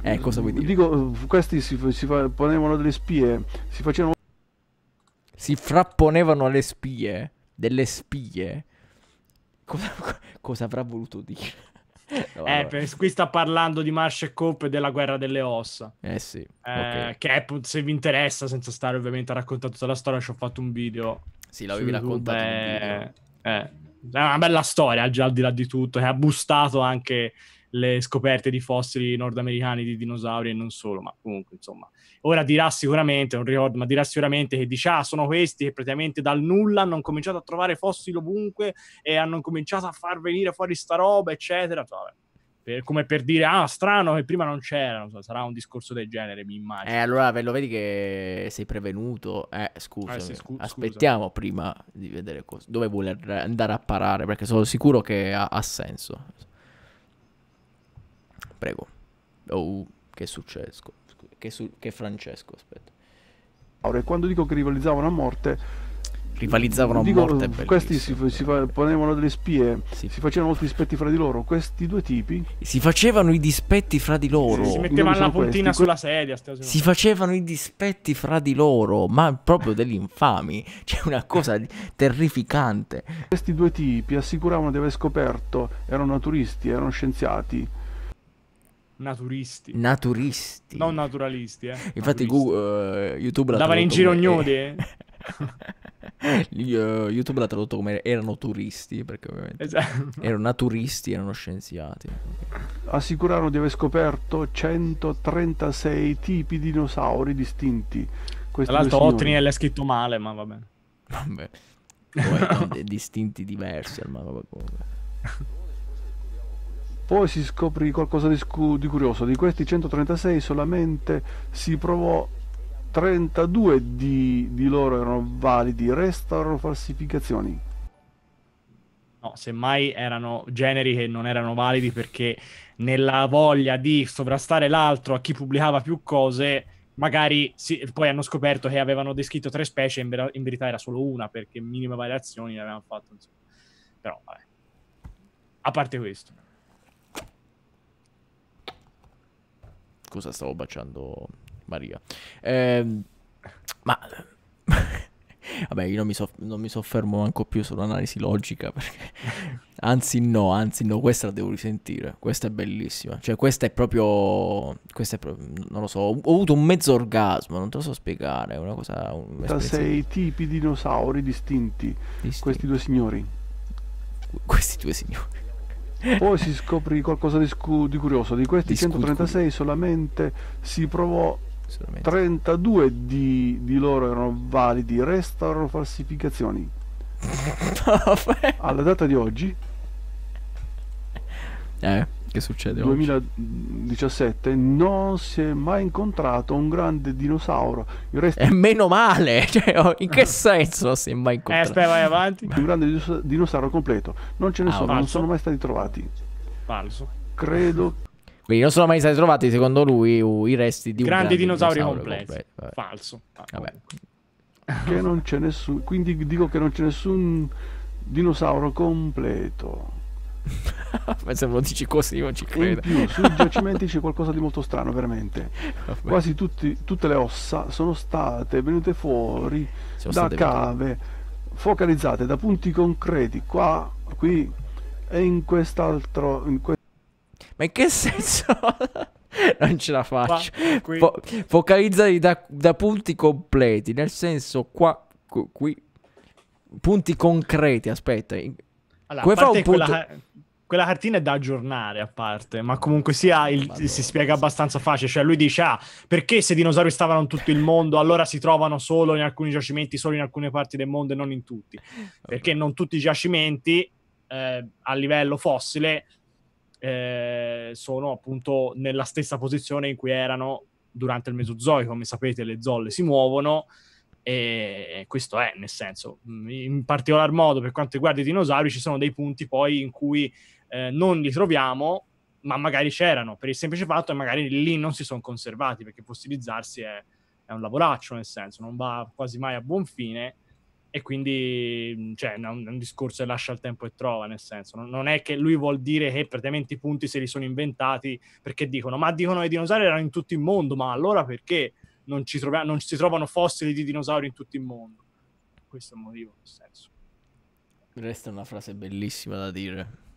eh, cosa vuoi dire? Dico, questi si, si ponevano delle spie, si facevano... Si frapponevano alle spie? Delle spie? Cosa, cosa avrà voluto dire? No, eh, per, qui sta parlando di Marsh e Cope e della guerra delle ossa. Eh sì. Eh, okay. Che se vi interessa, senza stare ovviamente a raccontare tutta la storia, ci ho fatto un video. Sì, l'avevi raccontato. È eh, eh, una bella storia, già al di là di tutto, che ha bustato anche le scoperte di fossili nordamericani di dinosauri e non solo, ma comunque insomma. Ora dirà sicuramente, non ricordo, ma dirà sicuramente che dice ah sono questi che praticamente dal nulla hanno cominciato a trovare fossili ovunque e hanno cominciato a far venire fuori sta roba eccetera. Cioè, vabbè, per, come per dire ah strano che prima non c'era, non so, sarà un discorso del genere mi immagino. Eh allora ve lo vedi che sei prevenuto, eh scusa, eh, scu- aspettiamo scusa. prima di vedere cosa, dove vuole andare a parare perché sono sicuro che ha, ha senso. Prego. Oh, che successo. Che, su che Francesco, aspetta. Allora, e quando dico che rivalizzavano a morte rivalizzavano Dico, a morte. Questi si, si fa, ponevano delle spie, sì. si facevano molti dispetti fra di loro. Questi due tipi si facevano i dispetti fra di loro. Sì, si mettevano la puntina questi. sulla sedia. Si facevano i dispetti fra di loro, ma proprio degli infami. C'è cioè, una cosa terrificante. Questi due tipi assicuravano di aver scoperto, erano naturisti, erano scienziati Naturisti. Naturisti. Non naturalisti, eh. Infatti Google, uh, YouTube l'ha Davano in giro gnodi, eh. YouTube l'ha tradotto come erano turisti, perché ovviamente esatto. erano naturisti, erano scienziati. Assicurarono di aver scoperto 136 tipi di dinosauri distinti. Questi Tra l'altro Otrinel l'ha scritto male, ma va bene. Vabbè. Poi, eh, distinti diversi, ma vabbè comunque. Poi si scoprì qualcosa di, di curioso, di questi 136 solamente si provò 32 di, di loro erano validi, il resto erano falsificazioni. No, semmai erano generi che non erano validi perché nella voglia di sovrastare l'altro a chi pubblicava più cose, magari si, poi hanno scoperto che avevano descritto tre specie, in, vera, in verità era solo una perché minime variazioni ne avevano fatto. Insomma. Però, vabbè. A parte questo. Scusa, stavo baciando Maria. Eh, ma... Vabbè, io non mi, soff- non mi soffermo manco più sull'analisi logica, perché... anzi no, anzi no, questa la devo risentire, questa è bellissima, cioè questa è proprio, questa è pro- non lo so, ho avuto un mezzo orgasmo, non te lo so spiegare, è una cosa... Un da sei tipi di dinosauri distinti, distinti, questi due signori. Questi due signori. Poi si scoprì qualcosa di, di curioso, di questi di 136 scu solamente si provò solamente. 32 di, di, loro erano validi, restano falsificazioni. Alla data di oggi... Eh che succede 2017 oggi? non si è mai incontrato un grande dinosauro. Il resto... E meno male! Cioè, oh, in che senso si è mai eh, incontrato? Eh, stai, vai avanti. Un grande dinosauro completo. Non ce ne ah, sono, falso. non sono mai stati trovati. Falso. Credo quindi non sono mai stati trovati, secondo lui, i resti di un grande dinosauri dinosauro completi. Completo, Falso. Vabbè. Che non c'è nessuno. Quindi dico che non c'è nessun dinosauro completo. se me lo dici così non ci credo. In più, sui giacimenti c'è qualcosa di molto strano, veramente. Vabbè. Quasi tutti, tutte le ossa sono state venute fuori sono da cave venute. focalizzate da punti concreti qua, qui e in quest'altro... In que- Ma in che senso? non ce la faccio. Fo- focalizzati da, da, punti completi, nel senso qua, qui, punti concreti, aspetta. Allora, Come fa un punto... Quella quella cartina è da aggiornare a parte, ma comunque sia il, si spiega abbastanza facile. Cioè, lui dice: Ah, perché se i dinosauri stavano in tutto il mondo, allora si trovano solo in alcuni giacimenti, solo in alcune parti del mondo e non in tutti? Perché non tutti i giacimenti eh, a livello fossile eh, sono appunto nella stessa posizione in cui erano durante il Mesozoico. Come sapete, le zolle si muovono. E questo è, nel senso, in particolar modo per quanto riguarda i dinosauri, ci sono dei punti poi in cui eh, non li troviamo, ma magari c'erano, per il semplice fatto che magari lì non si sono conservati, perché fossilizzarsi è, è un lavoraccio, nel senso, non va quasi mai a buon fine e quindi cioè, è un, un, discorso che lascia il tempo e trova, nel senso, non, non, è che lui vuol dire che praticamente i punti se li sono inventati perché dicono, ma dicono che i dinosauri erano in tutto il mondo, ma allora perché non, ci troviamo, non si trovano fossili di dinosauri in tutto il mondo? Questo è il motivo, nel senso. Resta una frase bellissima da dire.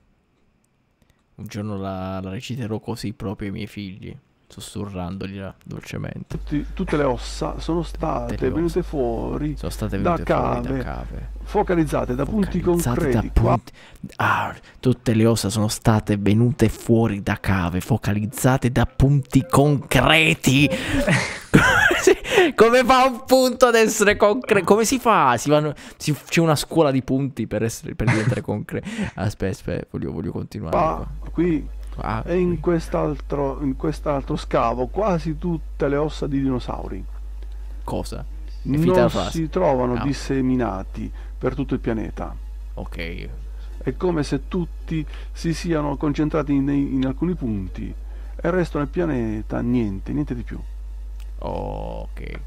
Un giorno la, la reciterò così proprio ai miei figli sussurrandogliela eh, dolcemente. Tutti, tutte le ossa sono state tutte venute fuori sono state venute da, fuori cave, da cave, focalizzate da focalizzate punti concreti. Da punti... Ah, tutte le ossa sono state venute fuori da cave, focalizzate da punti concreti. Come fa un punto ad essere concreto? Come si fa? Si vanno... si... c'è una scuola di punti per, essere... per diventare concreto. Aspetta, aspetta, voglio, voglio continuare. Ah, qui Ah, e in quest'altro, in quest'altro scavo quasi tutte le ossa di dinosauri. Cosa? È non si trovano no. Ah, disseminati per tutto il pianeta. Ok. È come se tutti si siano concentrati in, in alcuni punti e il resto del pianeta niente, niente di più. ok.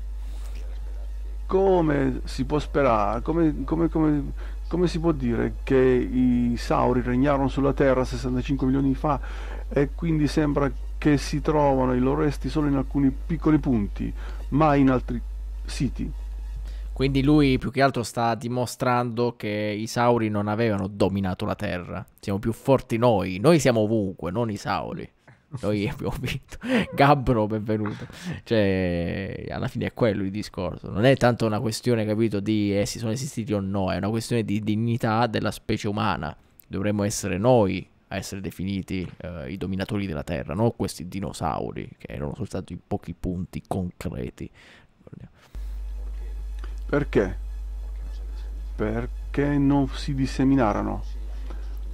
Come si può sperare? Come, come, come, come si può dire che i Sauri regnarono sulla Terra 65 milioni fa e quindi sembra che si trovano i loro resti solo in alcuni piccoli punti, ma in altri siti? Quindi lui più che altro sta dimostrando che i Sauri non avevano dominato la Terra. Siamo più forti noi. Noi siamo ovunque, non i Sauri. Noi abbiamo vinto. Gabbro, benvenuto. Cioè, alla fine è quello il discorso. Non è tanto una questione, capito, di essi eh, sono esistiti o no, è una questione di dignità della specie umana. Dovremmo essere noi a essere definiti eh, i dominatori della Terra, non questi dinosauri che erano soltanto in pochi punti concreti. Perché? Perché non si disseminarono?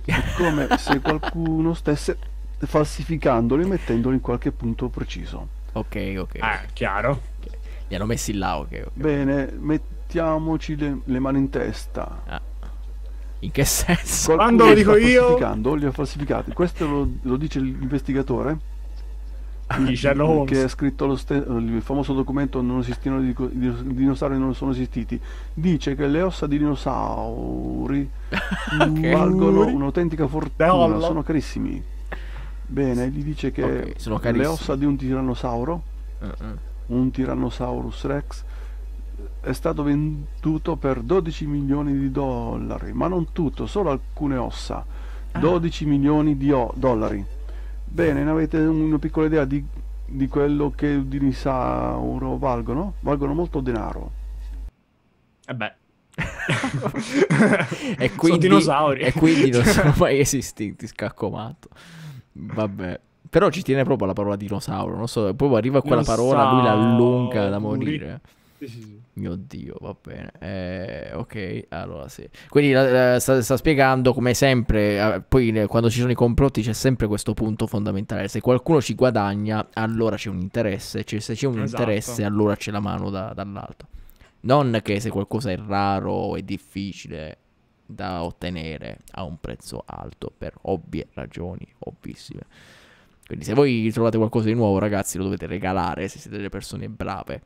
È Come se qualcuno stesse falsificandolo e mettendolo in qualche punto preciso. Ok, ok. Ah, chiaro. Li hanno messi là, ok. okay. Bene, mettiamoci le, le, mani in testa. Ah. In che senso? Qualcuno Quando lo dico io... Li ho falsificati. Questo lo, lo dice l'investigatore. che ha scritto lo ste- il famoso documento non esistono i di- dinosauri non sono esistiti dice che le ossa di dinosauri okay. valgono un'autentica fortuna sono carissimi Bene, gli dice che okay, le ossa di un tirannosauro, uh -uh. un tirannosaurus rex, è stato venduto per 12 milioni di dollari, ma non tutto, solo alcune ossa. 12 ah. milioni di dollari. Bene, ne avete una piccola idea di, di quello che i dinosauro valgono? Valgono molto denaro. Eh e beh. e quindi, Sono dinosauri. E quindi non sono mai esistiti, scaccomato. Vabbè. Però ci tiene proprio alla parola dinosauro, non so, poi arriva quella parola, lui la allunga da morire. Sì, sì, sì. Mio Dio, va bene. Eh, ok, allora sì. Quindi eh, sta, sta, spiegando come sempre, eh, poi quando ci sono i complotti c'è sempre questo punto fondamentale. Se qualcuno ci guadagna, allora c'è un interesse, cioè, se c'è un esatto. interesse allora c'è la mano da, dall'alto. Non che se qualcosa è raro, o è difficile, da ottenere a un prezzo alto per ovvie ragioni, ovvissime. Quindi se voi trovate qualcosa di nuovo, ragazzi, lo dovete regalare se siete delle persone brave.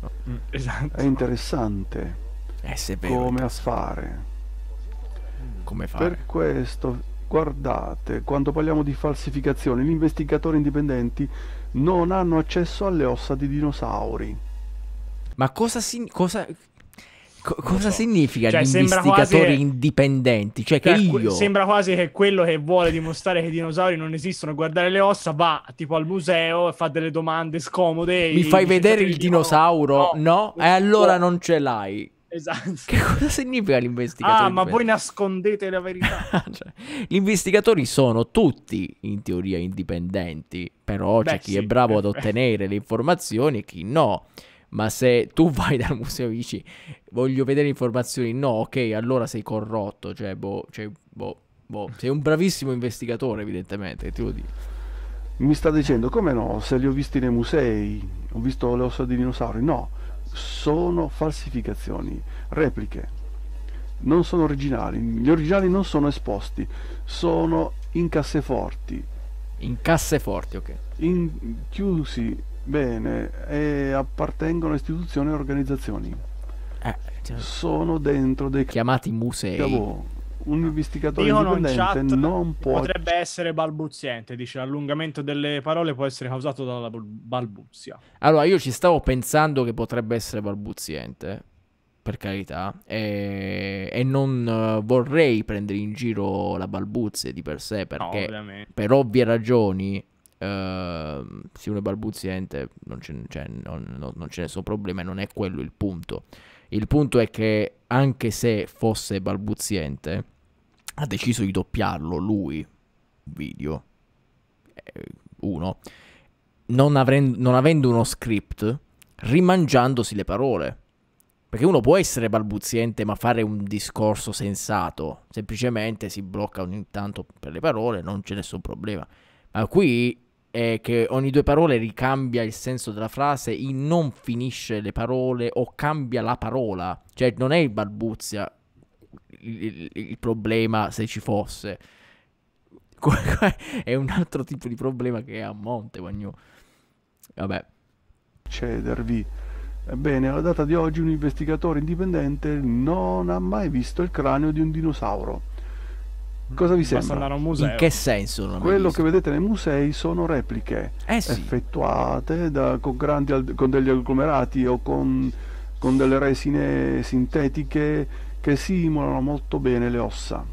No? Mm, esatto. È interessante. Eh, se vero, come a fare. Come fare. Per questo, guardate, quando parliamo di falsificazione, gli investigatori indipendenti non hanno accesso alle ossa di dinosauri. Ma cosa si... Cosa, Co- cosa so. significa cioè, gli investigatori quasi... indipendenti? Cioè, cioè, che io... Sembra quasi che quello che vuole dimostrare che i dinosauri non esistono, guardare le ossa, va tipo al museo e fa delle domande scomode. Mi fai vedere il dinosauro? No? no? E allora non ce l'hai. Esatto. Che cosa significa l'investigatore? Ah, ma voi nascondete la verità. cioè, gli investigatori sono tutti in teoria indipendenti, però Beh, c'è chi sì, è bravo ad ottenere le informazioni e chi no ma se tu vai dal museo e dici voglio vedere informazioni, no, ok, allora sei corrotto, cioè, boh, cioè, boh, boh. sei un bravissimo investigatore evidentemente, te lo dico. Mi sta dicendo, come no, se li ho visti nei musei, ho visto le ossa di dinosauri, no, sono falsificazioni, repliche, non sono originali, gli originali non sono esposti, sono in casseforti. In casseforti, ok. In, chiusi Bene, e appartengono a istituzioni e organizzazioni. Eh, cioè, Sono dentro dei chiamati musei. Cavò, un investigatore Dicono indipendente in chat, non può... Potrebbe essere balbuziente, dice l'allungamento delle parole può essere causato dalla balbuzia. Allora, io ci stavo pensando che potrebbe essere balbuziente, per carità, e, e non eh, vorrei prendere in giro la balbuzia di per sé, perché no, per ovvie ragioni Ehm, uno è Balbuziente non, cioè, non, non, non c'è nessun problema e non è quello il punto. Il punto è che anche se fosse Balbuziente, ha deciso di doppiarlo lui, video, eh, uno, non, avrendo, non avendo uno script, rimangiandosi le parole. Perché uno può essere balbuziente ma fare un discorso sensato, semplicemente si blocca ogni tanto per le parole, non c'è nessun problema. Ma qui eh, che ogni due parole ricambia il senso della frase, non finisce le parole o cambia la parola. Cioè non è il balbuzia il, il, il problema se ci fosse. è un altro tipo di problema che è a monte, Guagnù. Vabbè. Cedervi. Ebbene, alla data di oggi un investigatore indipendente non ha mai visto il cranio di un dinosauro Cosa vi sembra? andare a un museo. In che senso? Quello che vedete nei musei sono repliche eh sì. effettuate da, con, grandi, con, degli agglomerati o con, con delle resine sintetiche che simulano molto bene le ossa,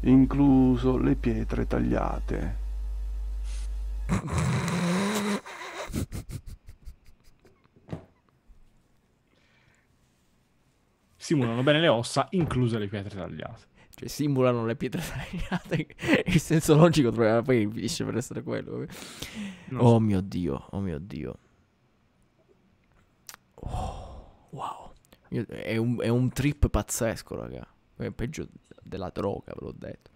incluso le pietre tagliate. Simulano bene le ossa, incluse le pietre tagliate. Cioè, simulano le pietre tagliate. Il senso logico poi finisce per essere quello. Non oh so. mio dio, oh mio dio. Oh, wow. è, un, è un trip pazzesco, raga. È peggio della droga, ve l'ho detto.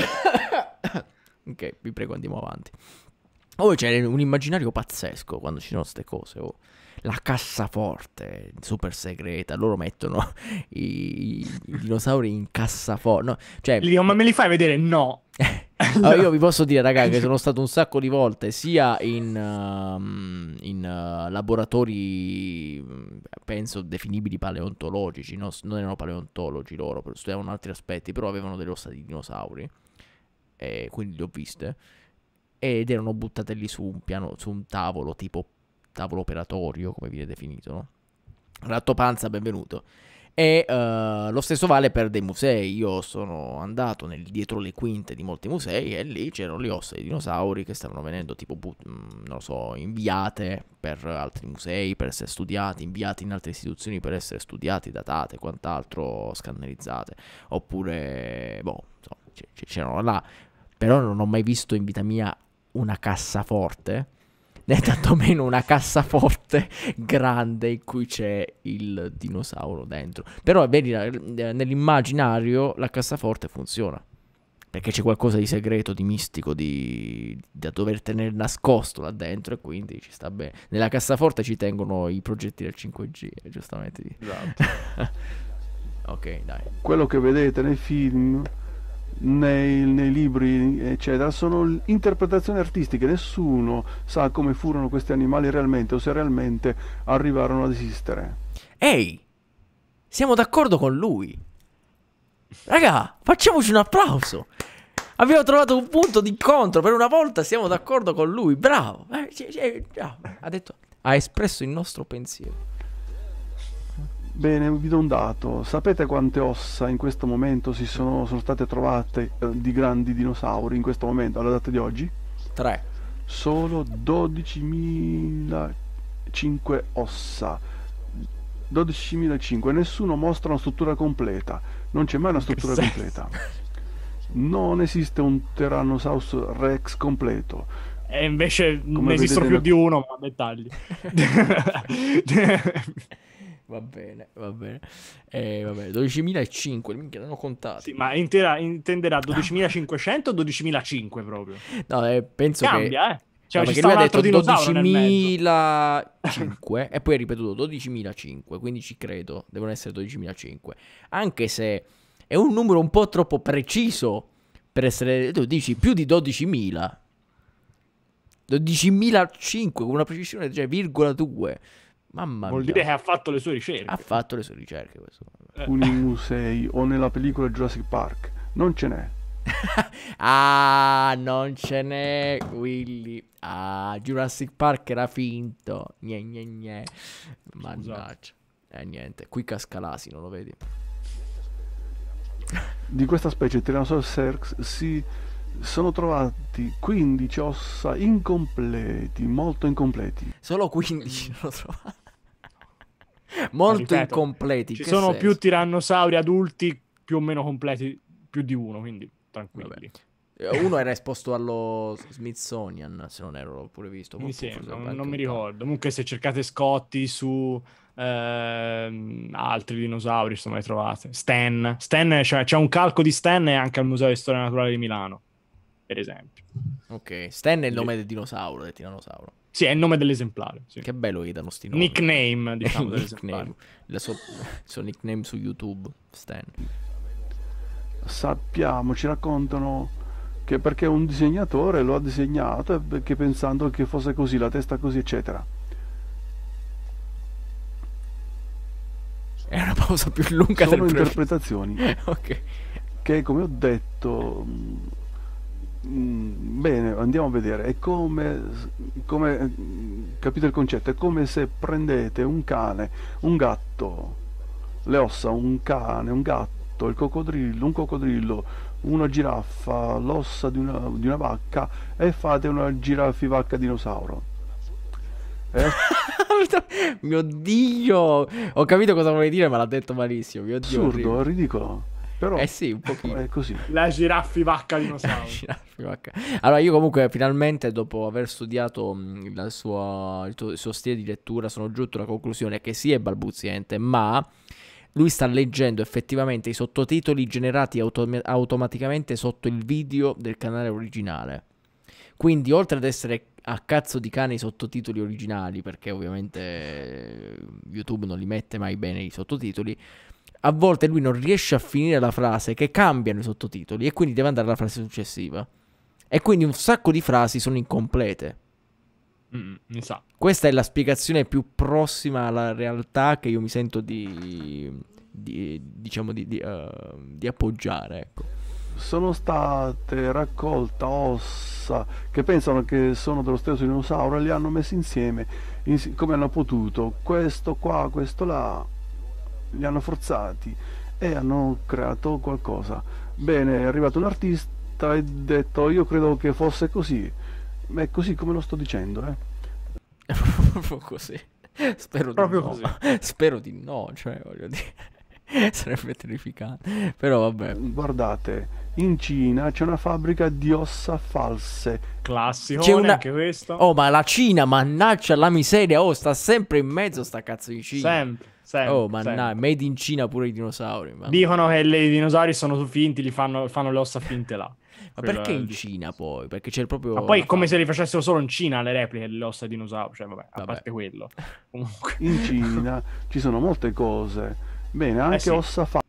ok, vi prego andiamo avanti. Oh, c'è un immaginario pazzesco quando ci sono queste cose. Oh la cassaforte super segreta. Loro mettono i, i dinosauri in cassaforte. No, cioè... Lì, ma me li fai vedere? No. allora, io vi posso dire, ragazzi, che sono stato un sacco di volte sia in, uh, in uh, laboratori, mm, penso, definibili paleontologici. No? Non erano paleontologi loro, studiavano altri aspetti, però avevano delle ossa di dinosauri. E quindi le ho viste ed erano buttate lì su un piano, su un tavolo tipo tavolo operatorio, come viene definito, no? Ratto Panza, benvenuto. E uh, lo stesso vale per dei musei. Io sono andato nel, dietro le quinte di molti musei e lì c'erano le ossa dei dinosauri che stavano venendo tipo, but- mm, non so, inviate per altri musei, per essere studiati, inviate in altre istituzioni per essere studiati, datate, quant'altro, scannerizzate. Oppure, boh, insomma, c- c- c'erano là. Però non ho mai visto in vita mia una cassaforte né tantomeno una cassaforte grande in cui c'è il dinosauro dentro. Però vedi, eh, nell'immaginario la cassaforte funziona. Perché c'è qualcosa di segreto, di mistico, di... da dover tenere nascosto là dentro e quindi ci sta bene. Nella cassaforte ci tengono i progetti del 5G, eh, giustamente. Esatto. ok, dai. Quello che vedete nei film nei, nei, libri, eccetera, sono interpretazioni artistiche, nessuno sa come furono questi animali realmente o se realmente arrivarono ad esistere. Ehi, siamo d'accordo con lui. Raga, facciamoci un applauso. Abbiamo trovato un punto d'incontro, per una volta siamo d'accordo con lui, bravo. Eh, eh, ha, detto, ha espresso il nostro pensiero. Bene, vi do un dato. Sapete quante ossa in questo momento si sono, sono state trovate eh, di grandi dinosauri in questo momento, alla data di oggi? Tre. Solo 12.005 ossa. 12.005. Nessuno mostra una struttura completa. Non c'è mai una struttura che completa. non esiste un Tyrannosaurus Rex completo. E invece Come ne esistono più nel... di uno, ma dettagli. Va bene, va bene. Eh, va bene. 12.005, minchia, non ho contato. Sì, ma intera, intenderà 12.500 o 12.005 proprio? No, eh, penso Cambia, che... eh. Cioè, no, ci perché lui ha detto 12.005 e poi ha ripetuto 12.005, quindi ci credo, devono essere 12.005. Anche se è un numero un po' troppo preciso per essere... Tu dici più di 12.000. 12.005 con una precisione, cioè, virgola 2. Mamma Vuol mia. dire che ha fatto le sue ricerche. Ha fatto le sue ricerche questo. Eh. Alcuni musei o nella pellicola Jurassic Park. Non ce n'è. ah, non ce n'è, Willy. Ah, Jurassic Park era finto. Gne, gne, gne. Mannaggia. Eh, niente. Qui casca l'asino, lo vedi? Di questa specie Tyrannosaurus rex si sono trovati 15 ossa incompleti, molto incompleti. Solo 15 sono trovati. Molto ripeto, incompleti. Ci sono senso? più tirannosauri adulti più o meno completi, più di uno, quindi tranquilli. Vabbè. Eh, uno era esposto allo Smithsonian, se non ero pure visto. Mi sembra, non, mi ricordo. Comunque se cercate Scotti su ehm, altri dinosauri, insomma, li trovate. Stan. Stan cioè, c'è un calco di Stan anche al Museo di Storia Naturale di Milano, per esempio. Ok, Stan è il nome del dinosauro, del tiranosauro. Sì, è il nome dell'esemplare. Sì. Che bello che danno sti nomi. Nickname, diciamo, Il suo so nickname su YouTube, Stan. Sappiamo, ci raccontano che perché un disegnatore lo ha disegnato perché pensando che fosse così, la testa così, eccetera. È una pausa più lunga Sono del interpretazioni. ok. Che come ho detto... Mh, mm, bene, andiamo a vedere. È come come, eh, capite il concetto? È come se prendete un cane, un gatto, le ossa, un cane, un gatto, il coccodrillo, un coccodrillo, una giraffa, l'ossa di una, di una vacca e fate una giraffivacca dinosauro. Eh? mio dio! Ho capito cosa volevi dire, ma l'ha detto malissimo. Mio dio, Assurdo, orribile. ridicolo. Però eh sì, un ecco, pochino. È così. La giraffi vacca dinosauro. giraffi vacca. Allora, io comunque finalmente, dopo aver studiato mm, sua, il, tuo, il, suo stile di lettura, sono giunto alla conclusione che sì è balbuziente, ma lui sta leggendo effettivamente i sottotitoli generati autom- automaticamente sotto il video del canale originale. Quindi, oltre ad essere a cazzo di cane i sottotitoli originali, perché ovviamente YouTube non li mette mai bene i sottotitoli a volte lui non riesce a finire la frase che cambiano i sottotitoli e quindi deve andare alla frase successiva. E quindi un sacco di frasi sono incomplete. Mm, mi sa. Questa è la spiegazione più prossima alla realtà che io mi sento di, di diciamo, di, di, uh, di appoggiare. Ecco sono state raccolte ossa che pensano che sono dello stesso dinosauro e li hanno messi insieme in, come hanno potuto questo qua questo là li hanno forzati e hanno creato qualcosa. Bene, è arrivato un artista e ha detto io credo che fosse così. Ma è così come lo sto dicendo, eh. Proprio così. Spero Proprio di no. Così. Spero di no, cioè voglio dire. Sarebbe terrificante. Però vabbè. Guardate, in Cina c'è una fabbrica di ossa false. Classico, c'è una... anche questo. Oh, ma la Cina, mannaggia la miseria, oh, sta sempre in mezzo sta cazzo di Cina. Sempre. Sempre, oh, ma no, made in Cina pure i dinosauri. Mamma. Dicono che i dinosauri sono finti, li fanno, fanno le ossa finte là. ma perché in Cina poi? Perché c'è proprio... Ma poi è come se li facessero solo in Cina le repliche delle ossa di dinosauro, cioè vabbè, vabbè, a parte quello. Comunque. In Cina ci sono molte cose. Bene, eh anche eh sì. ossa fatte.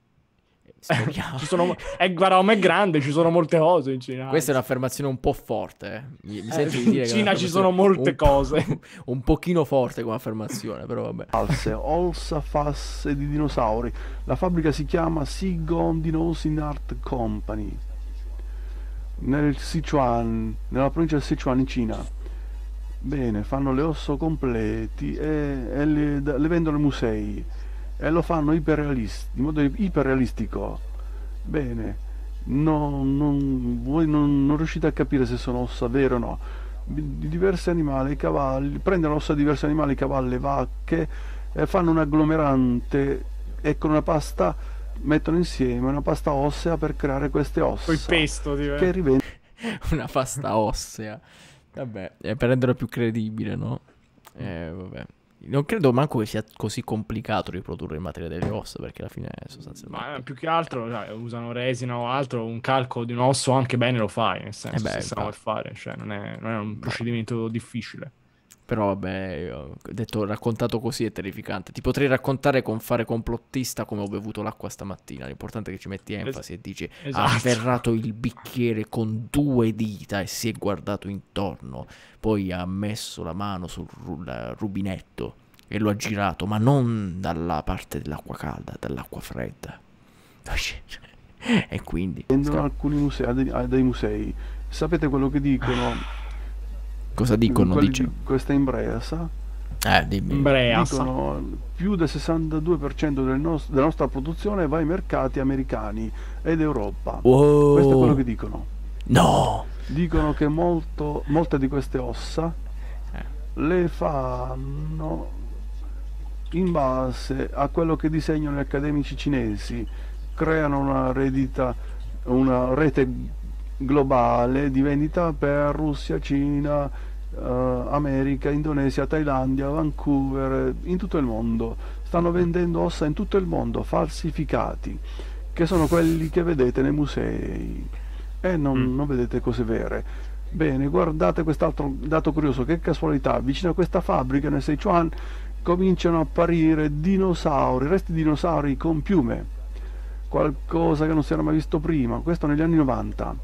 Speriamo. Eh, sono... eh, guarda, Roma è grande, ci sono molte cose in Cina. Questa è un'affermazione un po' forte. Eh. Mi, mi eh, di dire in Cina ci sono molte un cose. un pochino forte come affermazione, però vabbè. False, ossa false di dinosauri. La fabbrica si chiama Sigon Dinosin Art Company. Nel Sichuan, nella provincia di Sichuan in Cina. Bene, fanno le osso completi e, e le, le vendono ai musei e lo fanno in modo iperrealistico. Bene, no, non, voi non, non, riuscite a capire se sono ossa vere o no. diversi animali, cavalli, prendono ossa di diversi animali, cavalli, vacche, e fanno un agglomerante e con una pasta mettono insieme una pasta ossea per creare queste ossa. Poi pesto, Che rivend- una pasta ossea. Vabbè, eh, per renderlo più credibile, no? Eh, vabbè. Non credo manco che sia così complicato riprodurre in materia delle ossa, perché alla fine è sostanzialmente... Ma eh, più che altro cioè, usano resina o altro, un calco di un osso anche bene lo fai, nel senso, eh beh, se sai fare, cioè, non è, non è un procedimento difficile. Però vabbè, detto raccontato così è terrificante. Ti potrei raccontare con fare complottista come ho bevuto l'acqua stamattina. L'importante è che ci metti enfasi es- e dici esatto. ha afferrato il bicchiere con due dita e si è guardato intorno. Poi ha messo la mano sul ru- rubinetto e lo ha girato, ma non dalla parte dell'acqua calda, dall'acqua fredda. e quindi... Vendono alcuni musei, dei musei. Sapete quello che dicono? Cosa dicono? Di questa Imbreasa. Eh, dimmi. Imbreasa. Dicono più del 62% del nos- della nostra produzione va ai mercati americani ed Europa. Wow. Questo è quello che dicono. No! Dicono che molto, molte di queste ossa eh. le fanno in base a quello che disegnano gli accademici cinesi, creano una, redita, una rete globale di vendita per Russia, Cina, uh, America, Indonesia, Thailandia, Vancouver, in tutto il mondo. Stanno vendendo ossa in tutto il mondo, falsificati, che sono quelli che vedete nei musei. E non, mm. non vedete cose vere. Bene, guardate quest'altro dato curioso, che casualità, vicino a questa fabbrica nel Sichuan cominciano a apparire dinosauri, resti dinosauri con piume, qualcosa che non si era mai visto prima, questo negli anni 90.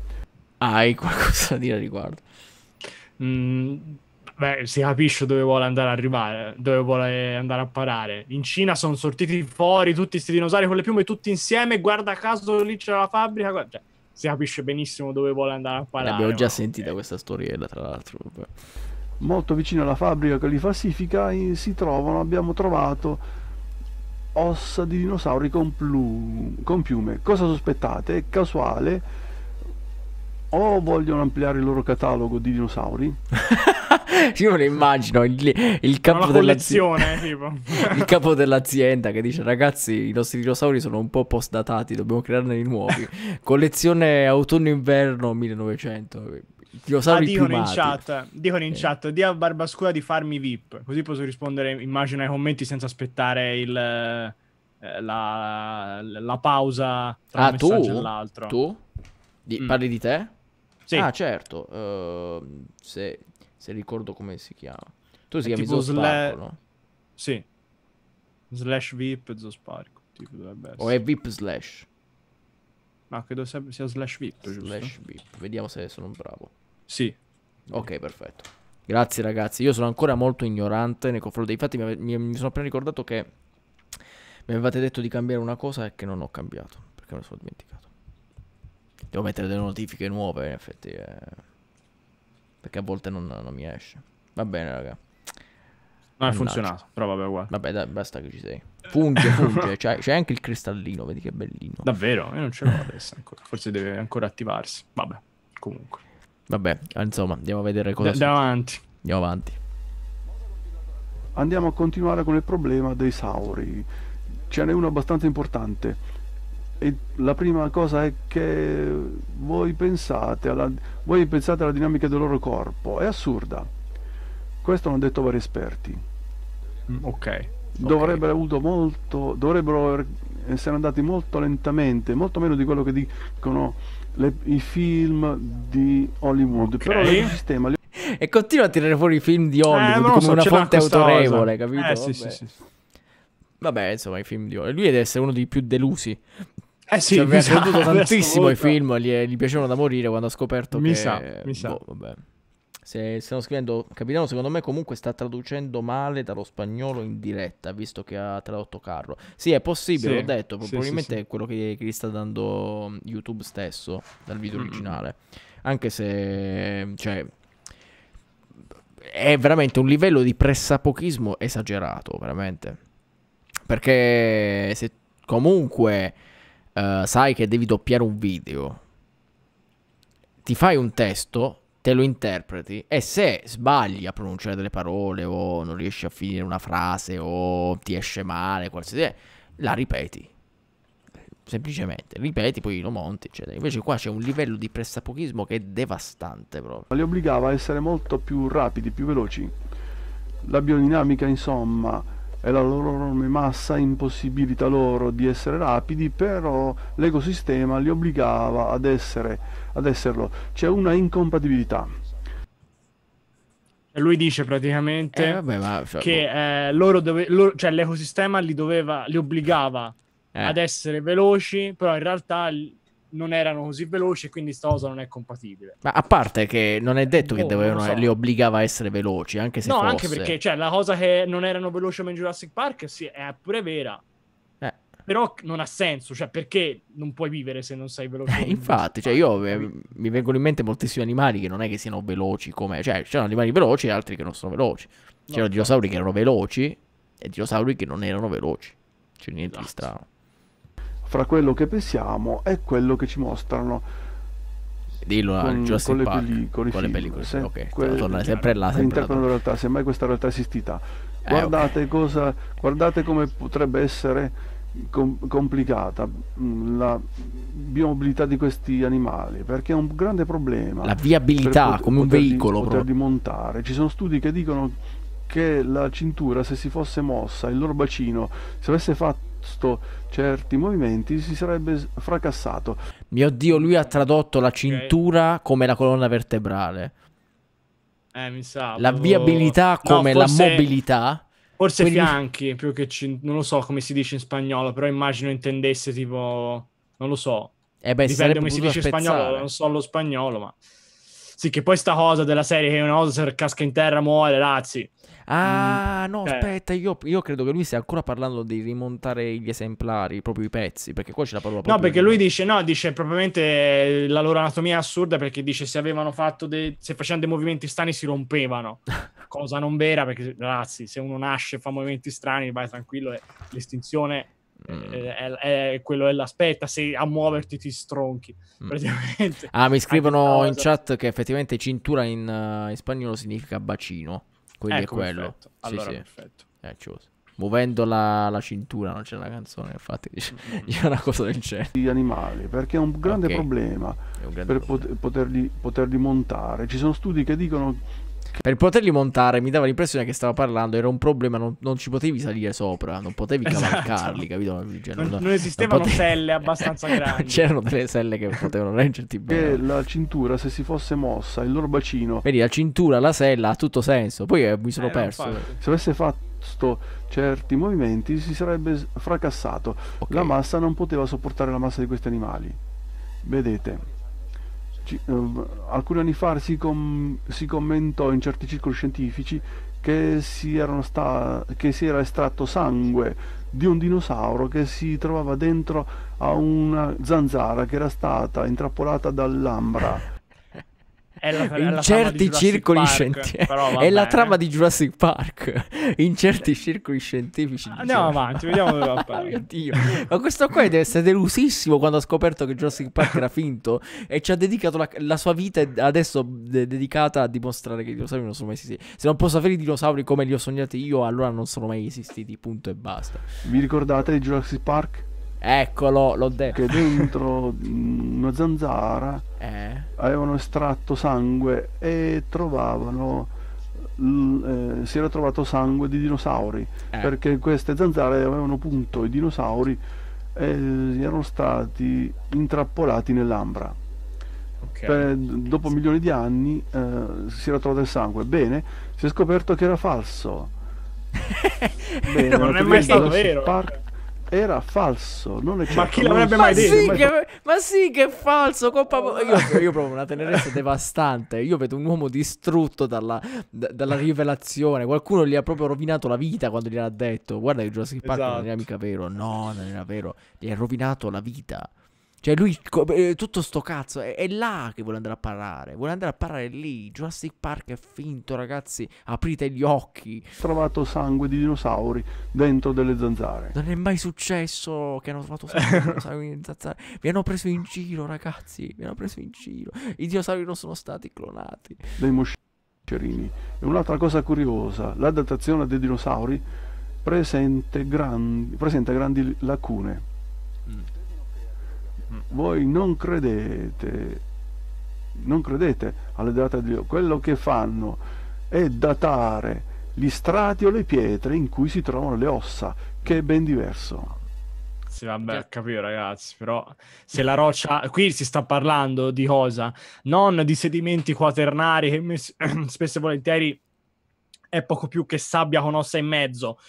Hai qualcosa da dire a riguardo? mh, mm, beh, si capisce dove vuole andare a arrivare, dove vuole andare a parare. In Cina sono sortiti fuori tutti questi dinosauri con le piume tutti insieme, guarda caso lì c'è la fabbrica, guarda, cioè, si capisce benissimo dove vuole andare a eh, parare. L'abbiamo già sentita okay. Eh. questa storiella, tra l'altro. Beh. Molto vicino alla fabbrica che li falsifica si trovano, abbiamo trovato ossa di dinosauri con, plu- con piume. Cosa sospettate? È casuale o vogliono ampliare il loro catalogo di dinosauri. Io me lo immagino il, il capo dell'azienda. il capo dell'azienda che dice: Ragazzi, i nostri dinosauri sono un po' postdatati, dobbiamo crearne di nuovi. Collezione autunno-inverno 1900. Dinosauri ah, dicono in chat, dicono in eh. chat, dia a Barbascura di farmi VIP, così posso rispondere, immagino, ai commenti senza aspettare il, eh, la, la, pausa tra ah, un messaggio e l'altro. Tu? Di, mm. Parli di te? Sì. Ah, certo. Uh, se, se, ricordo come si chiama. Tu si chiami Zosparco, sla- no? Sì. Slash VIP Zosparco, tipo dovrebbe essere. O è VIP slash? No, credo sia slash VIP, slash VIP. Vediamo se sono bravo. Sì. Ok, perfetto. Grazie ragazzi, io sono ancora molto ignorante nei confronti. Infatti mi, mi sono appena ricordato che mi avevate detto di cambiare una cosa e che non ho cambiato, perché me lo sono dimenticato. Devo mettere delle notifiche nuove, in effetti. Eh, perché a volte non, non, mi esce. Va bene, raga. Non è funzionato. Però vabbè, guarda. Vabbè, dai, basta che ci sei. Funge, funge. c'è, anche il cristallino, vedi che bellino. Davvero? Io non ce l'ho adesso ancora. Forse deve ancora attivarsi. Vabbè, comunque. Vabbè, insomma, andiamo a vedere cosa... Andiamo avanti. Andiamo avanti. Andiamo a continuare con il problema dei sauri. Ce n'è uno abbastanza importante e la prima cosa è che voi pensate, alla, voi pensate alla dinamica del loro corpo, è assurda. Questo hanno detto vari esperti. Mm, ok. Dovrebbero, okay. Molto, dovrebbero er, essere andati molto lentamente, molto meno di quello che dicono le, i film di Hollywood. Okay. Però il sistema e continua a tirare fuori i film di Hollywood eh, come so, una fonte autorevole, cosa. capito? Eh, sì, sì, sì. Vabbè, insomma, i film di Hollywood. Lui deve essere uno dei più delusi eh sì, cioè, aveva creduto tantissimo i film, gli, gli, piacevano da morire quando ha scoperto mi che... Sa, mi boh, sa, boh, vabbè. Se stiamo scrivendo, capitano, secondo me comunque sta traducendo male dallo spagnolo in diretta, visto che ha tradotto Carlo. Sì, è possibile, sì, l'ho detto, sì, probabilmente sì, è quello che, gli sta dando mm, YouTube stesso dal video mm originale. Anche se, cioè, è veramente un livello di pressapochismo esagerato, veramente. Perché se comunque eh, sai che devi doppiare un video, ti fai un testo, te lo interpreti e se sbagli a pronunciare delle parole o non riesci a finire una frase o ti esce male, qualsiasi, la ripeti. Semplicemente ripeti, poi lo monti, eccetera. Invece qua c'è un livello di pressapochismo che è devastante proprio. Li obbligava a essere molto più rapidi, più veloci. La biodinamica, insomma, e la loro enorme massa impossibilita loro di essere rapidi, però l'ecosistema li obbligava ad, essere, ad esserlo. C'è una incompatibilità. Cioè, lui dice praticamente eh, vabbè, ma... Cioè, che boh. eh, loro dove, loro, cioè, l'ecosistema li, doveva, li obbligava eh. ad essere veloci, però in realtà non erano così veloci, quindi sta cosa non è compatibile. Ma a parte che non è detto che oh, dovevano, so. li obbligava a essere veloci, anche se No, fosse. anche perché, cioè, la cosa che non erano veloci come in Jurassic Park, sì, è pure vera. Eh. Però non ha senso, cioè, perché non puoi vivere se non sei veloce? Eh, infatti, cioè, io eh, mi vengono in mente moltissimi animali che non è che siano veloci come... Cioè, c'erano animali veloci e altri che non sono veloci. C'erano no, dinosauri no. che erano veloci e dinosauri che non erano veloci. C'è niente esatto. di strano fra quello che pensiamo e quello che ci mostrano. Dillo con, a con le Park, pellicole, con le pellicole, se, ok, que- torna sempre là, sempre là. la realtà, semmai questa realtà è esistita. Eh, guardate, eh, okay. cosa, guardate come potrebbe essere com- complicata mm, la biomobilità di questi animali, perché è un grande problema. La viabilità pot- come un veicolo. Per poter dimontare. Ci sono studi che dicono che la cintura, se si fosse mossa, il loro bacino, se avesse fatto opposto certi movimenti si sarebbe fracassato. Mio Dio, lui ha tradotto la cintura okay. come la colonna vertebrale. Eh, mi sa. La boh. viabilità come forse, la mobilità. Forse Quindi... fianchi, più che cin... non lo so come si dice in spagnolo, però immagino intendesse tipo... non lo so. Eh beh, Dipende come si dice in spagnolo, non so lo spagnolo, ma... Sì, che poi sta cosa della serie che una cosa se casca in terra muore, razzi. Ah, mm. no, eh. aspetta, io, io, credo che lui stia ancora parlando di rimontare gli esemplari, proprio i pezzi, perché qua c'è la parola No, perché lui dice, no, dice propriamente la loro anatomia è assurda perché dice se avevano fatto, dei, se facevano dei movimenti strani si rompevano, cosa non vera perché, ragazzi, se uno nasce e fa movimenti strani, vai tranquillo, l'estinzione Mm. Eh, è, è, quello è l'aspetta se a muoverti ti stronchi mm. praticamente. ah mi scrivono in chat che effettivamente cintura in, uh, in spagnolo significa bacino quindi ecco, è quello perfetto. allora sì, perfetto sì. muovendo la, la, cintura non c'è una canzone infatti dice, mm-hmm. una cosa del genere gli animali perché è un grande okay. problema è un grande per problema. Poterli, poterli montare ci sono studi che dicono per poterli montare mi dava l'impressione che stava parlando, era un problema, non, non ci potevi salire sopra, non potevi esatto. cavalcarli, capito? Cioè, non, non, non, esistevano potevi... selle abbastanza grandi. C'erano delle selle che potevano reggerti bene. E la cintura, se si fosse mossa, il loro bacino. Vedi, la cintura, la sella, ha tutto senso. Poi eh, mi sono eh, perso. Se avesse fatto certi movimenti si sarebbe fracassato. Okay. La massa non poteva sopportare la massa di questi animali. Vedete. Ci, um, alcuni anni fa si, com si, commentò in certi circoli scientifici che si, che si, era estratto sangue di un dinosauro che si trovava dentro a una zanzara che era stata intrappolata dall'ambra è la, è in certi circoli scientifici. È la trama di Jurassic Park. In certi circoli scientifici. Ah, andiamo diciamo. avanti, vediamo dove va a parare. Oh, Ma questo qua deve essere delusissimo quando ha scoperto che Jurassic Park era finto e ci ha dedicato la, la sua vita adesso de- dedicata a dimostrare che i dinosauri non sono mai esistiti. Se non posso avere i dinosauri come li ho sognati io, allora non sono mai esistiti, punto e basta. Vi ricordate di Jurassic Park? Eccolo, l'ho detto. Che dentro mm, una zanzara eh. avevano estratto sangue e trovavano. L, eh, si era trovato sangue di dinosauri eh. perché queste zanzare avevano punto i dinosauri e erano stati intrappolati nell'ambra. Okay. Per, dopo milioni di anni eh, si era trovato il sangue. Bene, si è scoperto che era falso. Bene, non è mai stato vero. Par- era falso, non è certo. Ma chi l'avrebbe mai detto? Sì, mai che, ma sì, che è falso. Colpa... Io, io provo una tenerezza devastante. Io vedo un uomo distrutto dalla, d- dalla, rivelazione. Qualcuno gli ha proprio rovinato la vita quando gli gliel'ha detto. Guarda che Jurassic Park esatto. non era mica vero. No, non era vero. Gli ha rovinato la vita. Cioè, lui, eh, tutto sto cazzo, è, è, là che vuole andare a parlare. Vuole andare a parlare lì. Jurassic Park è finto, ragazzi. Aprite gli occhi. Trovato sangue di dinosauri dentro delle zanzare. Non è mai successo che hanno trovato sangue di zanzare. Vi hanno preso in giro, ragazzi. Vi hanno preso in giro. I dinosauri non sono stati clonati. Dei moscerini. E un'altra cosa curiosa, la datazione dei dinosauri presenta grandi, presenta grandi lacune voi non credete, non credete alle date di Dio, quello che fanno è datare gli strati o le pietre in cui si trovano le ossa, che è ben diverso. Sì, vabbè, capito ragazzi, però se la roccia... Qui si sta parlando di cosa? Non di sedimenti quaternari che mes... spesso e volentieri è poco più che sabbia con ossa in mezzo.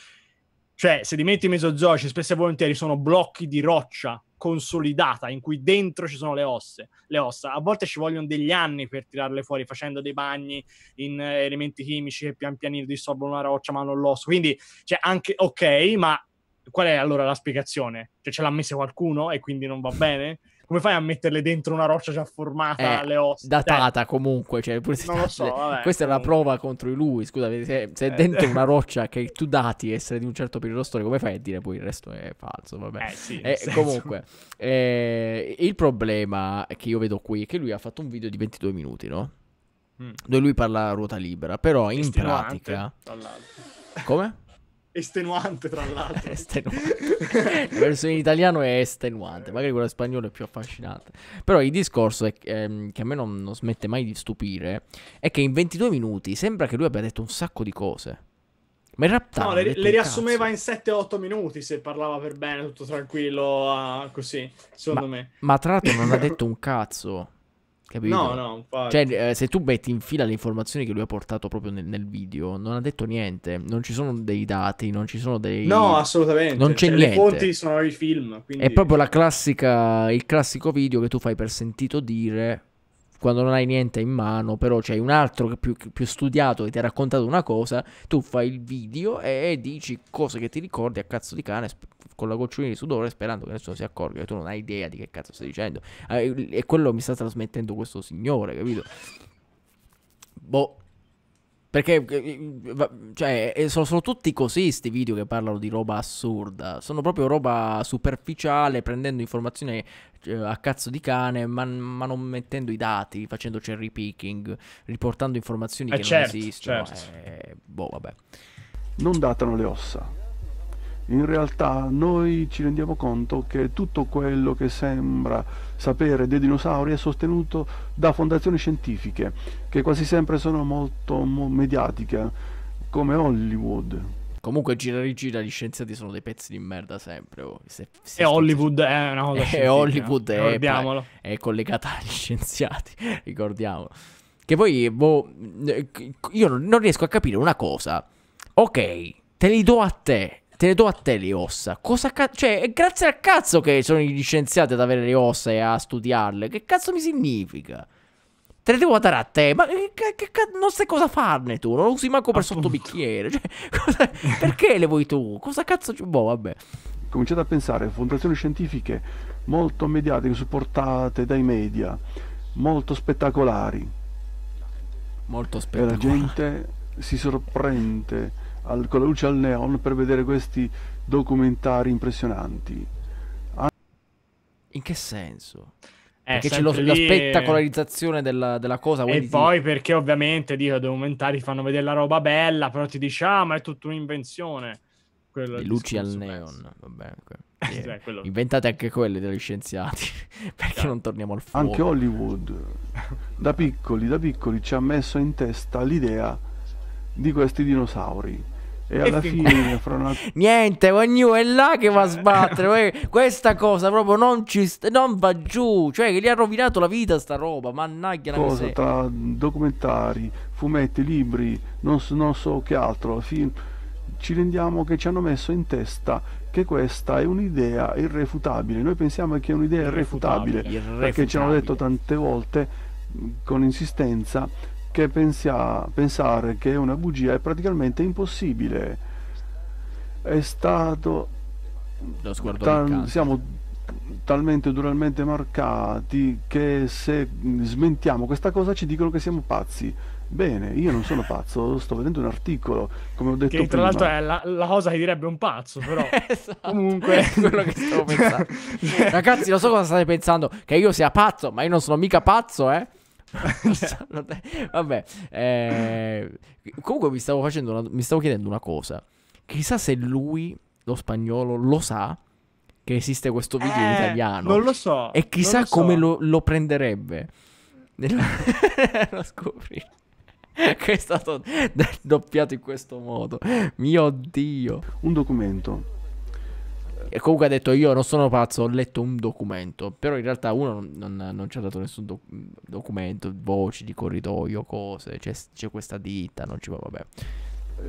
Cioè, sedimenti mesozoici spesso e volentieri sono blocchi di roccia consolidata, in cui dentro ci sono le, ossa, le ossa. A volte ci vogliono degli anni per tirarle fuori, facendo dei bagni in eh, elementi chimici che pian pianino dissolvono la roccia, ma non l'osso. Quindi, cioè, anche ok, ma qual è allora la spiegazione? Cioè, ce l'ha messa qualcuno e quindi non va bene? come fai a metterle dentro una roccia già formata eh, le ossa? Datata eh. comunque, cioè, pure se non lo so, vabbè, questa comunque. è la prova contro di lui, scusa, se, se, è eh. dentro una roccia che tu dati essere di un certo periodo storico, come fai a dire poi il resto è falso, vabbè. Eh, sì, eh, comunque, eh, il problema che io vedo qui è che lui ha fatto un video di 22 minuti, no? Mm. Dove lui parla a ruota libera, però in pratica... Come? Estenuante, tra l'altro. estenuante. La versione in italiano è estenuante, magari quella in spagnolo è più affascinante. Però il discorso è, ehm, che a me non, non, smette mai di stupire è che in 22 minuti sembra che lui abbia detto un sacco di cose. Ma in realtà... No, le, le riassumeva in 7-8 minuti se parlava per bene, tutto tranquillo, uh, così, secondo ma, me. Ma tra l'altro non ha detto un cazzo. Capito? No, no, infatti. Cioè, eh, se tu metti in fila le informazioni che lui ha portato proprio nel, nel, video, non ha detto niente. Non ci sono dei dati, non ci sono dei. No, assolutamente. Non c'è cioè, niente. Le fonti sono i film. Quindi... È proprio la classica. Il classico video che tu fai per sentito dire quando non hai niente in mano, però c'è un altro che più, più studiato e ti ha raccontato una cosa, tu fai il video e dici cose che ti ricordi a cazzo di cane con la gocciolina di sudore sperando che nessuno si accorga che tu non hai idea di che cazzo stai dicendo. Ah, e quello mi sta trasmettendo questo signore, capito? Boh, perché eh, cioè, sono, sono, tutti così questi video che parlano di roba assurda. Sono proprio roba superficiale, prendendo informazioni eh, a cazzo di cane, ma, ma, non mettendo i dati, facendo cherry picking, riportando informazioni eh che certo, non esistono. Certo. Eh, boh, vabbè. Non datano le ossa in realtà noi ci rendiamo conto che tutto quello che sembra sapere dei dinosauri è sostenuto da fondazioni scientifiche, che quasi sempre sono molto mediatiche, come Hollywood. Comunque gira rigira gli scienziati sono dei pezzi di merda sempre. Oh. Se, se e Hollywood è una cosa E Hollywood è, è collegata agli scienziati, ricordiamolo. Che poi, boh, eh, io non riesco a capire una cosa. Ok, te li do a te Te le do a te le ossa. Cosa cazzo? Cioè, è grazie al cazzo che sono gli scienziati ad avere le ossa e a studiarle. Che cazzo mi significa? Te le devo dare a te, ma che, che cazzo, non sai cosa farne tu, non lo usi manco per Appunto. sottobicchiere, cioè, cosa, perché le vuoi tu? Cosa cazzo, boh, vabbè. Cominciate a pensare, fondazioni scientifiche molto mediatiche, supportate dai media, molto spettacolari. Molto spettacolari. E la gente si sorprende al, con la luce al neon per vedere questi documentari impressionanti. An- In che senso? Eh, perché c'è lo, lì... la spettacolarizzazione della, della cosa. Eh, e poi ti... perché ovviamente dico, i documentari fanno vedere la roba bella, però ti dici, ah, ma è tutta un'invenzione. Quello Le luci al neon, vabbè. Que- yeah. sì, Inventate anche quelle degli scienziati, perché sì. non torniamo al fuoco. Anche Hollywood, da piccoli, da piccoli, ci ha messo in testa l'idea di questi dinosauri e alla e fine, fine fra una... niente, ognuno è là che va a sbattere. questa cosa proprio non, ci sta, non va giù. Cioè, che gli ha rovinato la vita sta roba. Mannaggia la cosa. Tra documentari, fumetti, libri, non, non so che altro, film. Ci rendiamo che ci hanno messo in testa che questa è un'idea irrefutabile. Noi pensiamo che è un'idea irrefutabile, irrefutabile, irrefutabile. perché ci hanno detto tante volte mm, con insistenza che pensia, pensare che una bugia è praticamente impossibile. È stato... Lo Tal, siamo talmente duramente marcati che se smentiamo questa cosa ci dicono che siamo pazzi. Bene, io non sono pazzo, sto vedendo un articolo, come ho detto che, prima. tra l'altro è la, la, cosa che direbbe un pazzo, però esatto. comunque quello che stavo pensando. Ragazzi, lo so cosa state pensando, che io sia pazzo, ma io non sono mica pazzo, eh. Vabbè, eh, comunque mi stavo, una, mi stavo chiedendo una cosa. Chissà se lui, lo spagnolo, lo sa che esiste questo video eh, in italiano. Non lo so. E chissà lo so. come lo, lo prenderebbe. lo scopri. che è stato doppiato in questo modo. Mio Dio. Un documento e comunque ha detto io non sono pazzo, ho letto un documento. Però in realtà uno non, non, non ci ha dato nessun doc- documento, voci di corridoio, cose. C'è, c'è questa ditta, non ci va, vabbè.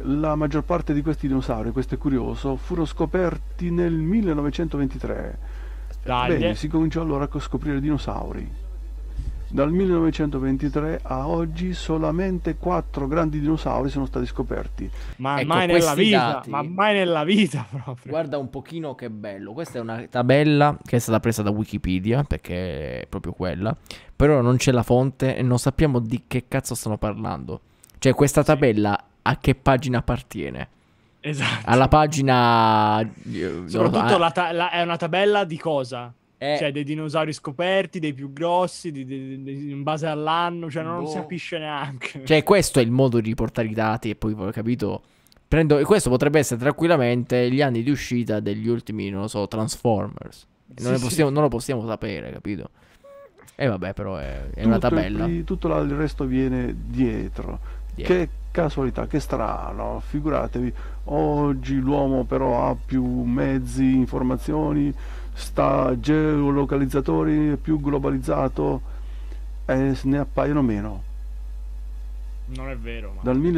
La maggior parte di questi dinosauri, questo è curioso, furono scoperti nel 1923. Bene, si cominciò allora a scoprire dinosauri. Dal 1923 a oggi solamente quattro grandi dinosauri sono stati scoperti. Ma ecco, mai nella vita, dati... ma mai nella vita proprio. Guarda un pochino che bello, questa è una tabella che è stata presa da Wikipedia perché è proprio quella, però non c'è la fonte e non sappiamo di che cazzo stanno parlando. Cioè questa tabella a che pagina appartiene? Esatto. Alla pagina... Eh, Soprattutto no, a... ta- la, è una tabella di cosa? Eh, cioè, dei dinosauri scoperti, dei più grossi, di, di, di, in base all'anno, cioè non, boh. si capisce neanche. Cioè, questo è il modo di riportare i dati e poi, ho capito, prendo... E questo potrebbe essere tranquillamente gli anni di uscita degli ultimi, non lo so, Transformers. non, sì. Possiamo, non, lo possiamo sapere, capito? E vabbè, però è, è una tabella. Il, tutto il resto viene dietro. dietro. Che casualità, che strano, figuratevi, oggi l'uomo però ha più mezzi, informazioni sta geolocalizzatori più globalizzato e eh, ne appaiono meno. Non è vero. Ma... Dal 1000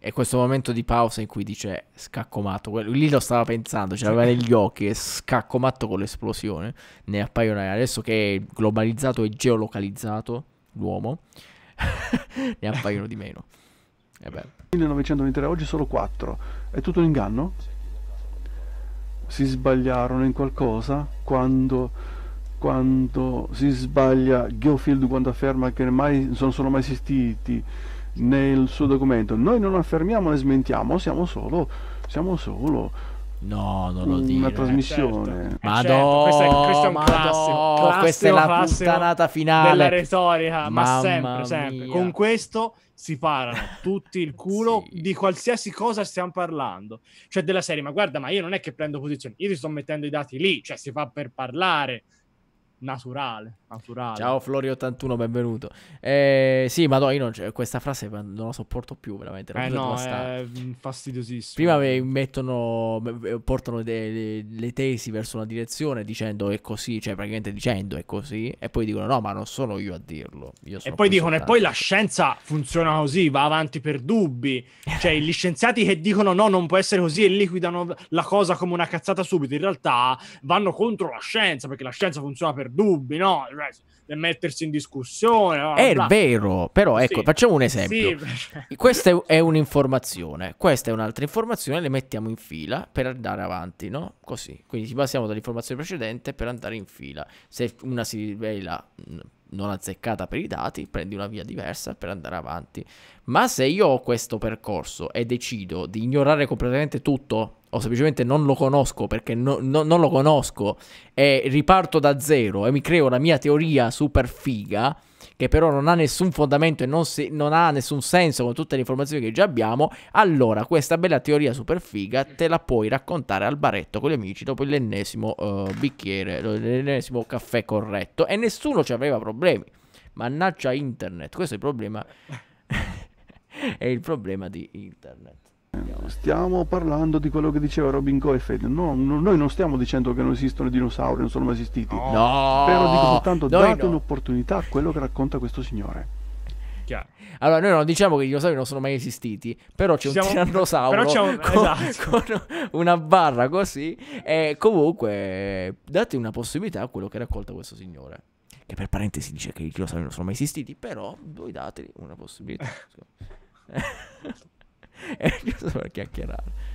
e questo momento di pausa in cui dice scaccomatto, quello, lì lo stava pensando, ce l'aveva negli occhi, e scaccomatto con l'esplosione, ne appaiono adesso che è globalizzato e geolocalizzato l'uomo, ne appaiono di meno. E eh beh. 1923 oggi solo 4, è tutto un inganno? Sì si sbagliarono in qualcosa quando, quando si sbaglia Geofield quando afferma che mai, non sono mai esistiti nel suo documento noi non affermiamo né smentiamo siamo solo, siamo solo No, non lo dico. Una trasmissione. Eh, certo. Madonna, certo. Questo, è, questo, è, un classico. classico questa è la puttanata finale. Della retorica, Mamma ma sempre, sempre. Mia. Con questo si parano tutti il culo sì. di qualsiasi cosa stiamo parlando. Cioè della serie, ma guarda, ma io non è che prendo posizione, io ti sto mettendo i dati lì, cioè si fa per parlare naturale, naturale. Ciao flori 81 benvenuto. Eh, sì, ma no, io non, questa frase non la sopporto più, veramente. Eh no, è mm, fastidiosissimo. Prima mettono, portano de, de, le tesi verso una direzione dicendo è così, cioè praticamente dicendo è così, e poi dicono no, ma non sono io a dirlo. Io e poi dicono, soltanto. e poi la scienza funziona così, va avanti per dubbi. Cioè, gli scienziati che dicono no, non può essere così e liquidano la cosa come una cazzata subito, in realtà vanno contro la scienza, perché la scienza funziona per dubbi, no? mettersi in discussione. Bla, è vero, però ecco, sì. facciamo un esempio. Sì. Questa è un'informazione, questa è un'altra informazione, le mettiamo in fila per andare avanti, no? Così. Quindi ci passiamo dall'informazione precedente per andare in fila. Se una si rivela mm, non azzeccata per i dati, prendi una via diversa per andare avanti. Ma se io ho questo percorso e decido di ignorare completamente tutto, o semplicemente non lo conosco perché no, no, non lo conosco, e riparto da zero e mi creo la mia teoria super figa, che però non ha nessun fondamento e non, si, non ha nessun senso con tutte le informazioni che già abbiamo, allora questa bella teoria super figa te la puoi raccontare al baretto con gli amici dopo l'ennesimo uh, bicchiere, l'ennesimo caffè corretto e nessuno ci aveva problemi. Mannaggia internet, questo è il problema. è il problema di internet. Stiamo parlando di quello che diceva Robin Coeffed. No, no, noi non stiamo dicendo che non esistono i dinosauri, non sono mai esistiti. No, però dico soltanto noi date no. un'opportunità a quello che racconta questo signore. Chiaro. Allora, noi non diciamo che i dinosauri non sono mai esistiti, però c'è Siamo... un tirannosauro c'è un... Con, esatto. con una barra così. E comunque, date una possibilità a quello che racconta questo signore. Che per parentesi dice che i dinosauri non sono mai esistiti, però voi dateli una possibilità. Era giusto per chiacchierare.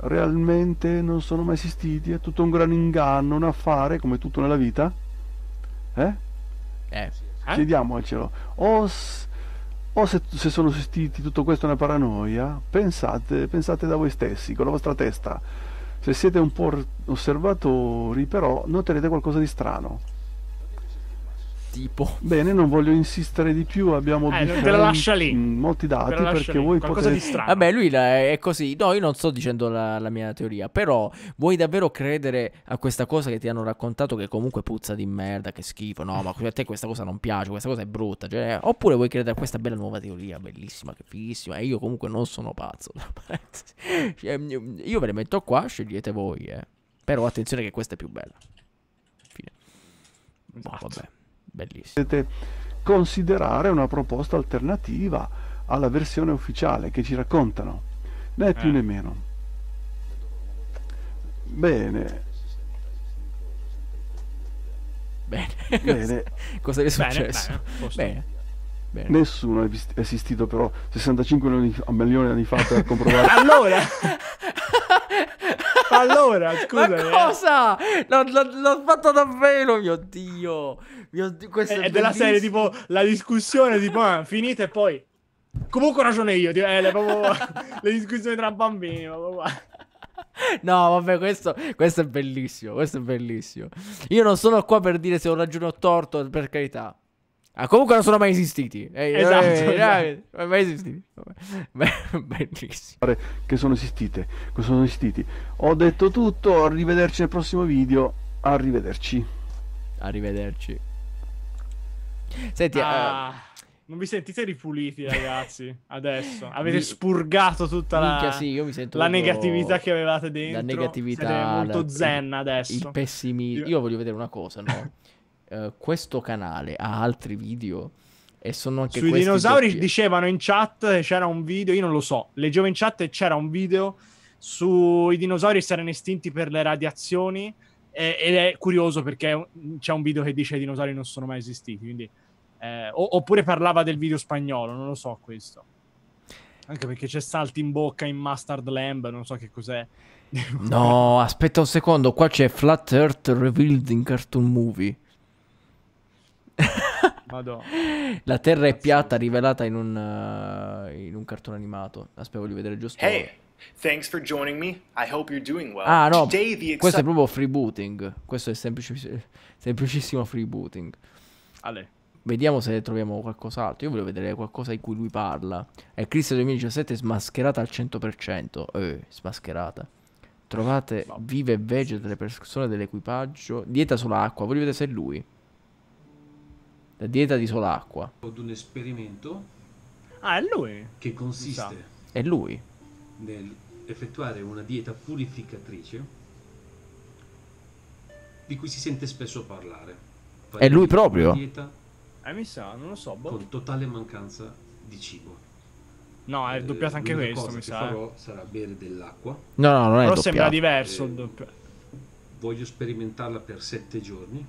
Realmente non sono mai esistiti, è tutto un gran inganno, un affare, come tutto nella vita. Eh? eh? Eh. Chiediamocelo. O, s- o se, se, sono esistiti, tutto questo è una paranoia, pensate, pensate da voi stessi, con la vostra testa. Se siete un po' osservatori, però, noterete qualcosa di strano tipo. Bene, non voglio insistere di più, abbiamo eh, differen- te la lascia lì. Mm, molti dati perché lì. voi Qualcosa potete... Vabbè, lui è così. No, io non sto dicendo la, la, mia teoria, però vuoi davvero credere a questa cosa che ti hanno raccontato che comunque puzza di merda, che schifo, no, ma a te questa cosa non piace, questa cosa è brutta, cioè... oppure vuoi credere a questa bella nuova teoria, bellissima, che fighissima, e io comunque non sono pazzo. cioè, io ve le metto qua, scegliete voi, eh. Però attenzione che questa è più bella. Fine. Esatto. vabbè. Bellissimo. Potete considerare una proposta alternativa alla versione ufficiale che ci raccontano, né più eh. né meno. Bene. Bene. Bene. Cosa è successo? Bene. Bene. Bene. Bene. Nessuno è esistito però 65 milioni di anni fa per comprovare. allora! allora, scusa. Ma eh. cosa? L'ho, l'ho, l'ho, fatto davvero, mio Dio. Mio Dio questo eh, è, è della serie, tipo, la discussione, tipo, ah, finita e poi... Comunque ragione io, tipo, eh, le, proprio, le discussioni tra bambini, proprio No, vabbè, questo, questo è bellissimo, questo è bellissimo. Io non sono qua per dire se ho ragione o torto, per carità. Ah, comunque non sono mai esistiti. Eh, eh esatto. Eh, esatto. eh, mai esistiti. Bellissimo. Che sono esistite. Che sono esistiti. Ho detto tutto. Arrivederci nel prossimo video. Arrivederci. Arrivederci. Senti, ah, uh... non vi sentite ripuliti, ragazzi. adesso avete mi... spurgato tutta la, Minchia, sì, la negatività che avevate dentro. La negatività. Siete molto la... zen adesso. Il pessimismo. Io... Io voglio vedere una cosa, no? Eh, questo canale ha altri video e sono anche Sui dinosauri doppie. dicevano in chat c'era un video, io non lo so, leggevo in chat e c'era un video sui dinosauri si erano estinti per le radiazioni e, ed è curioso perché c'è un video che dice i dinosauri non sono mai esistiti, quindi eh, oppure parlava del video spagnolo, non lo so questo. Anche perché c'è salti in bocca in Mustard Lamb, non so che cos'è. No, aspetta un secondo, qua c'è Flat Earth Revealed in Cartoon Movie. La terra è piatta rivelata in un, uh, in un cartone animato. Aspetta, voglio vedere giusto. Hey, thanks for joining me. I hope you're doing well. Ah, no. Today, questo è proprio freebooting. Questo è semplici, semplicissimo freebooting. Ale. Vediamo se troviamo qualcos'altro. Io voglio vedere qualcosa di cui lui parla. È Cristo 2017 smascherata al 100%. Eh, smascherata. Trovate vive e vege delle persone dell'equipaggio. Dieta sull'acqua. Voglio vedere se è lui. La dieta di sola acqua. Ad un esperimento. Ah, è lui. Che consiste. È lui. Nel effettuare una dieta purificatrice di cui si sente spesso parlare. Fare è lui proprio? Dieta eh, mi sa, non lo so. Boh. Con totale mancanza di cibo. No, è eh, doppiato anche questo, mi sa. Eh. Farò sarà bere dell'acqua. No, no, non è Però sembra diverso il eh, doppio. Voglio sperimentarla per sette giorni.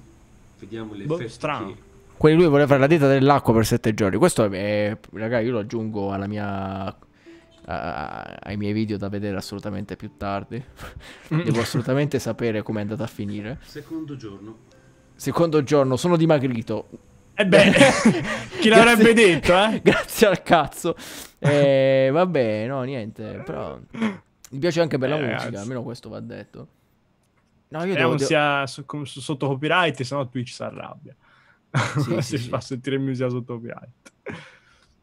Vediamo le boh, strano. che quindi lui voleva fare la dieta dell'acqua per sette giorni. Questo è, ragazzi, io lo aggiungo alla mia a, ai miei video da vedere assolutamente più tardi. Mm. Devo assolutamente sapere come è andata a finire. Secondo giorno. Secondo giorno, sono dimagrito. Ebbene, eh chi l'avrebbe detto, eh? Grazie al cazzo. Eh, vabbè, no, niente, però... Mi piace anche per eh, la ragazzi. musica, almeno questo va detto. No, io Speriamo eh, devo... sia sotto copyright, se no Twitch si arrabbia. Sì, si sì, fa sì. sentire musica sotto piatto.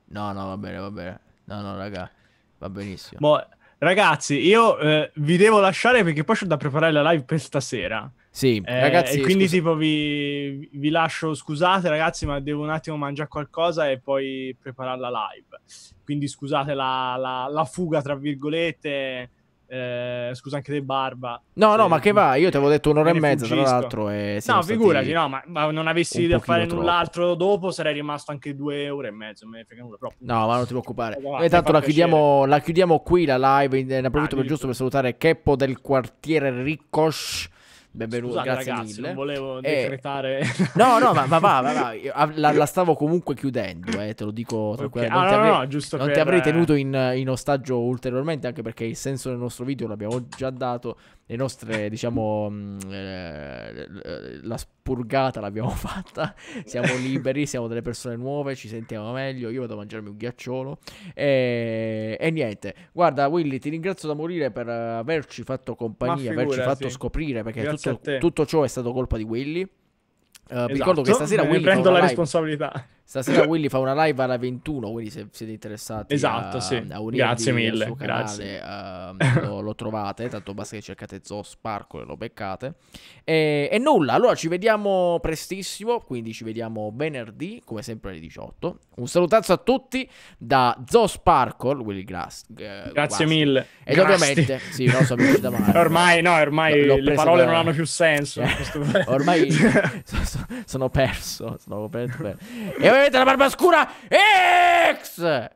No, no, va bene, va bene. No, no, raga, va benissimo. Boh, ragazzi, io eh, vi devo lasciare perché poi ho da preparare la live per stasera. Sì, eh, ragazzi. E quindi, scusa. tipo, vi, vi, lascio. Scusate, ragazzi, ma devo un attimo mangiare qualcosa e poi preparare la live. Quindi, scusate la, la, la fuga, tra virgolette. Eh, scusa anche De Barba. No, no, ma che va, io ti avevo detto un'ora e mezza, tra l'altro. E no, figurati, no, ma, ma, non avessi da fare troppo. null'altro dopo sarei rimasto anche due ore e mezzo, me ne frega nulla. Però, no, ma non ti preoccupare. Eh, intanto la chiudiamo, la chiudiamo, qui la live, ne approfitto ah, per giusto per salutare Keppo del quartiere Ricosh benvenuto, Scusate, grazie ragazzi, mille. Non volevo eh, decretare. Eh, no, no, ma va, va, va, va. Io, la, la, stavo comunque chiudendo, eh, te lo dico tranquillamente. Okay. Ah, non, no, avrei, no, non per... ti avrei tenuto in, in, ostaggio ulteriormente, anche perché il senso del nostro video l'abbiamo già dato. Le nostre, diciamo, mm, eh, la spurgata l'abbiamo fatta. Siamo liberi, siamo delle persone nuove, ci sentiamo meglio. Io vado a mangiarmi un ghiacciolo. E, e niente, guarda, Willy, ti ringrazio da morire per averci fatto compagnia, averci fatto scoprire perché grazie Certo, tutto, tutto ciò è stato colpa di Willy. Uh, esatto. ricordo che stasera Willy prendo la live. responsabilità. Stasera Willy fa una live alla 21, quindi se siete interessati esatto, a, sì. a unirvi grazie mille, grazie. Canale, ehm, uh, lo, lo, trovate, tanto basta che cercate Zo Sparkle e lo beccate. E, e, nulla, allora ci vediamo prestissimo, quindi ci vediamo venerdì, come sempre alle 18. Un salutazzo a tutti da Zo Sparkle, Willy Glass. Eh, grazie Guasti. mille. E Grasti. ovviamente, sì, no, sono da male. Ormai, no, ormai l- le parole da... non hanno più senso. ormai sono perso, sono perso. E Avete la barba scura X!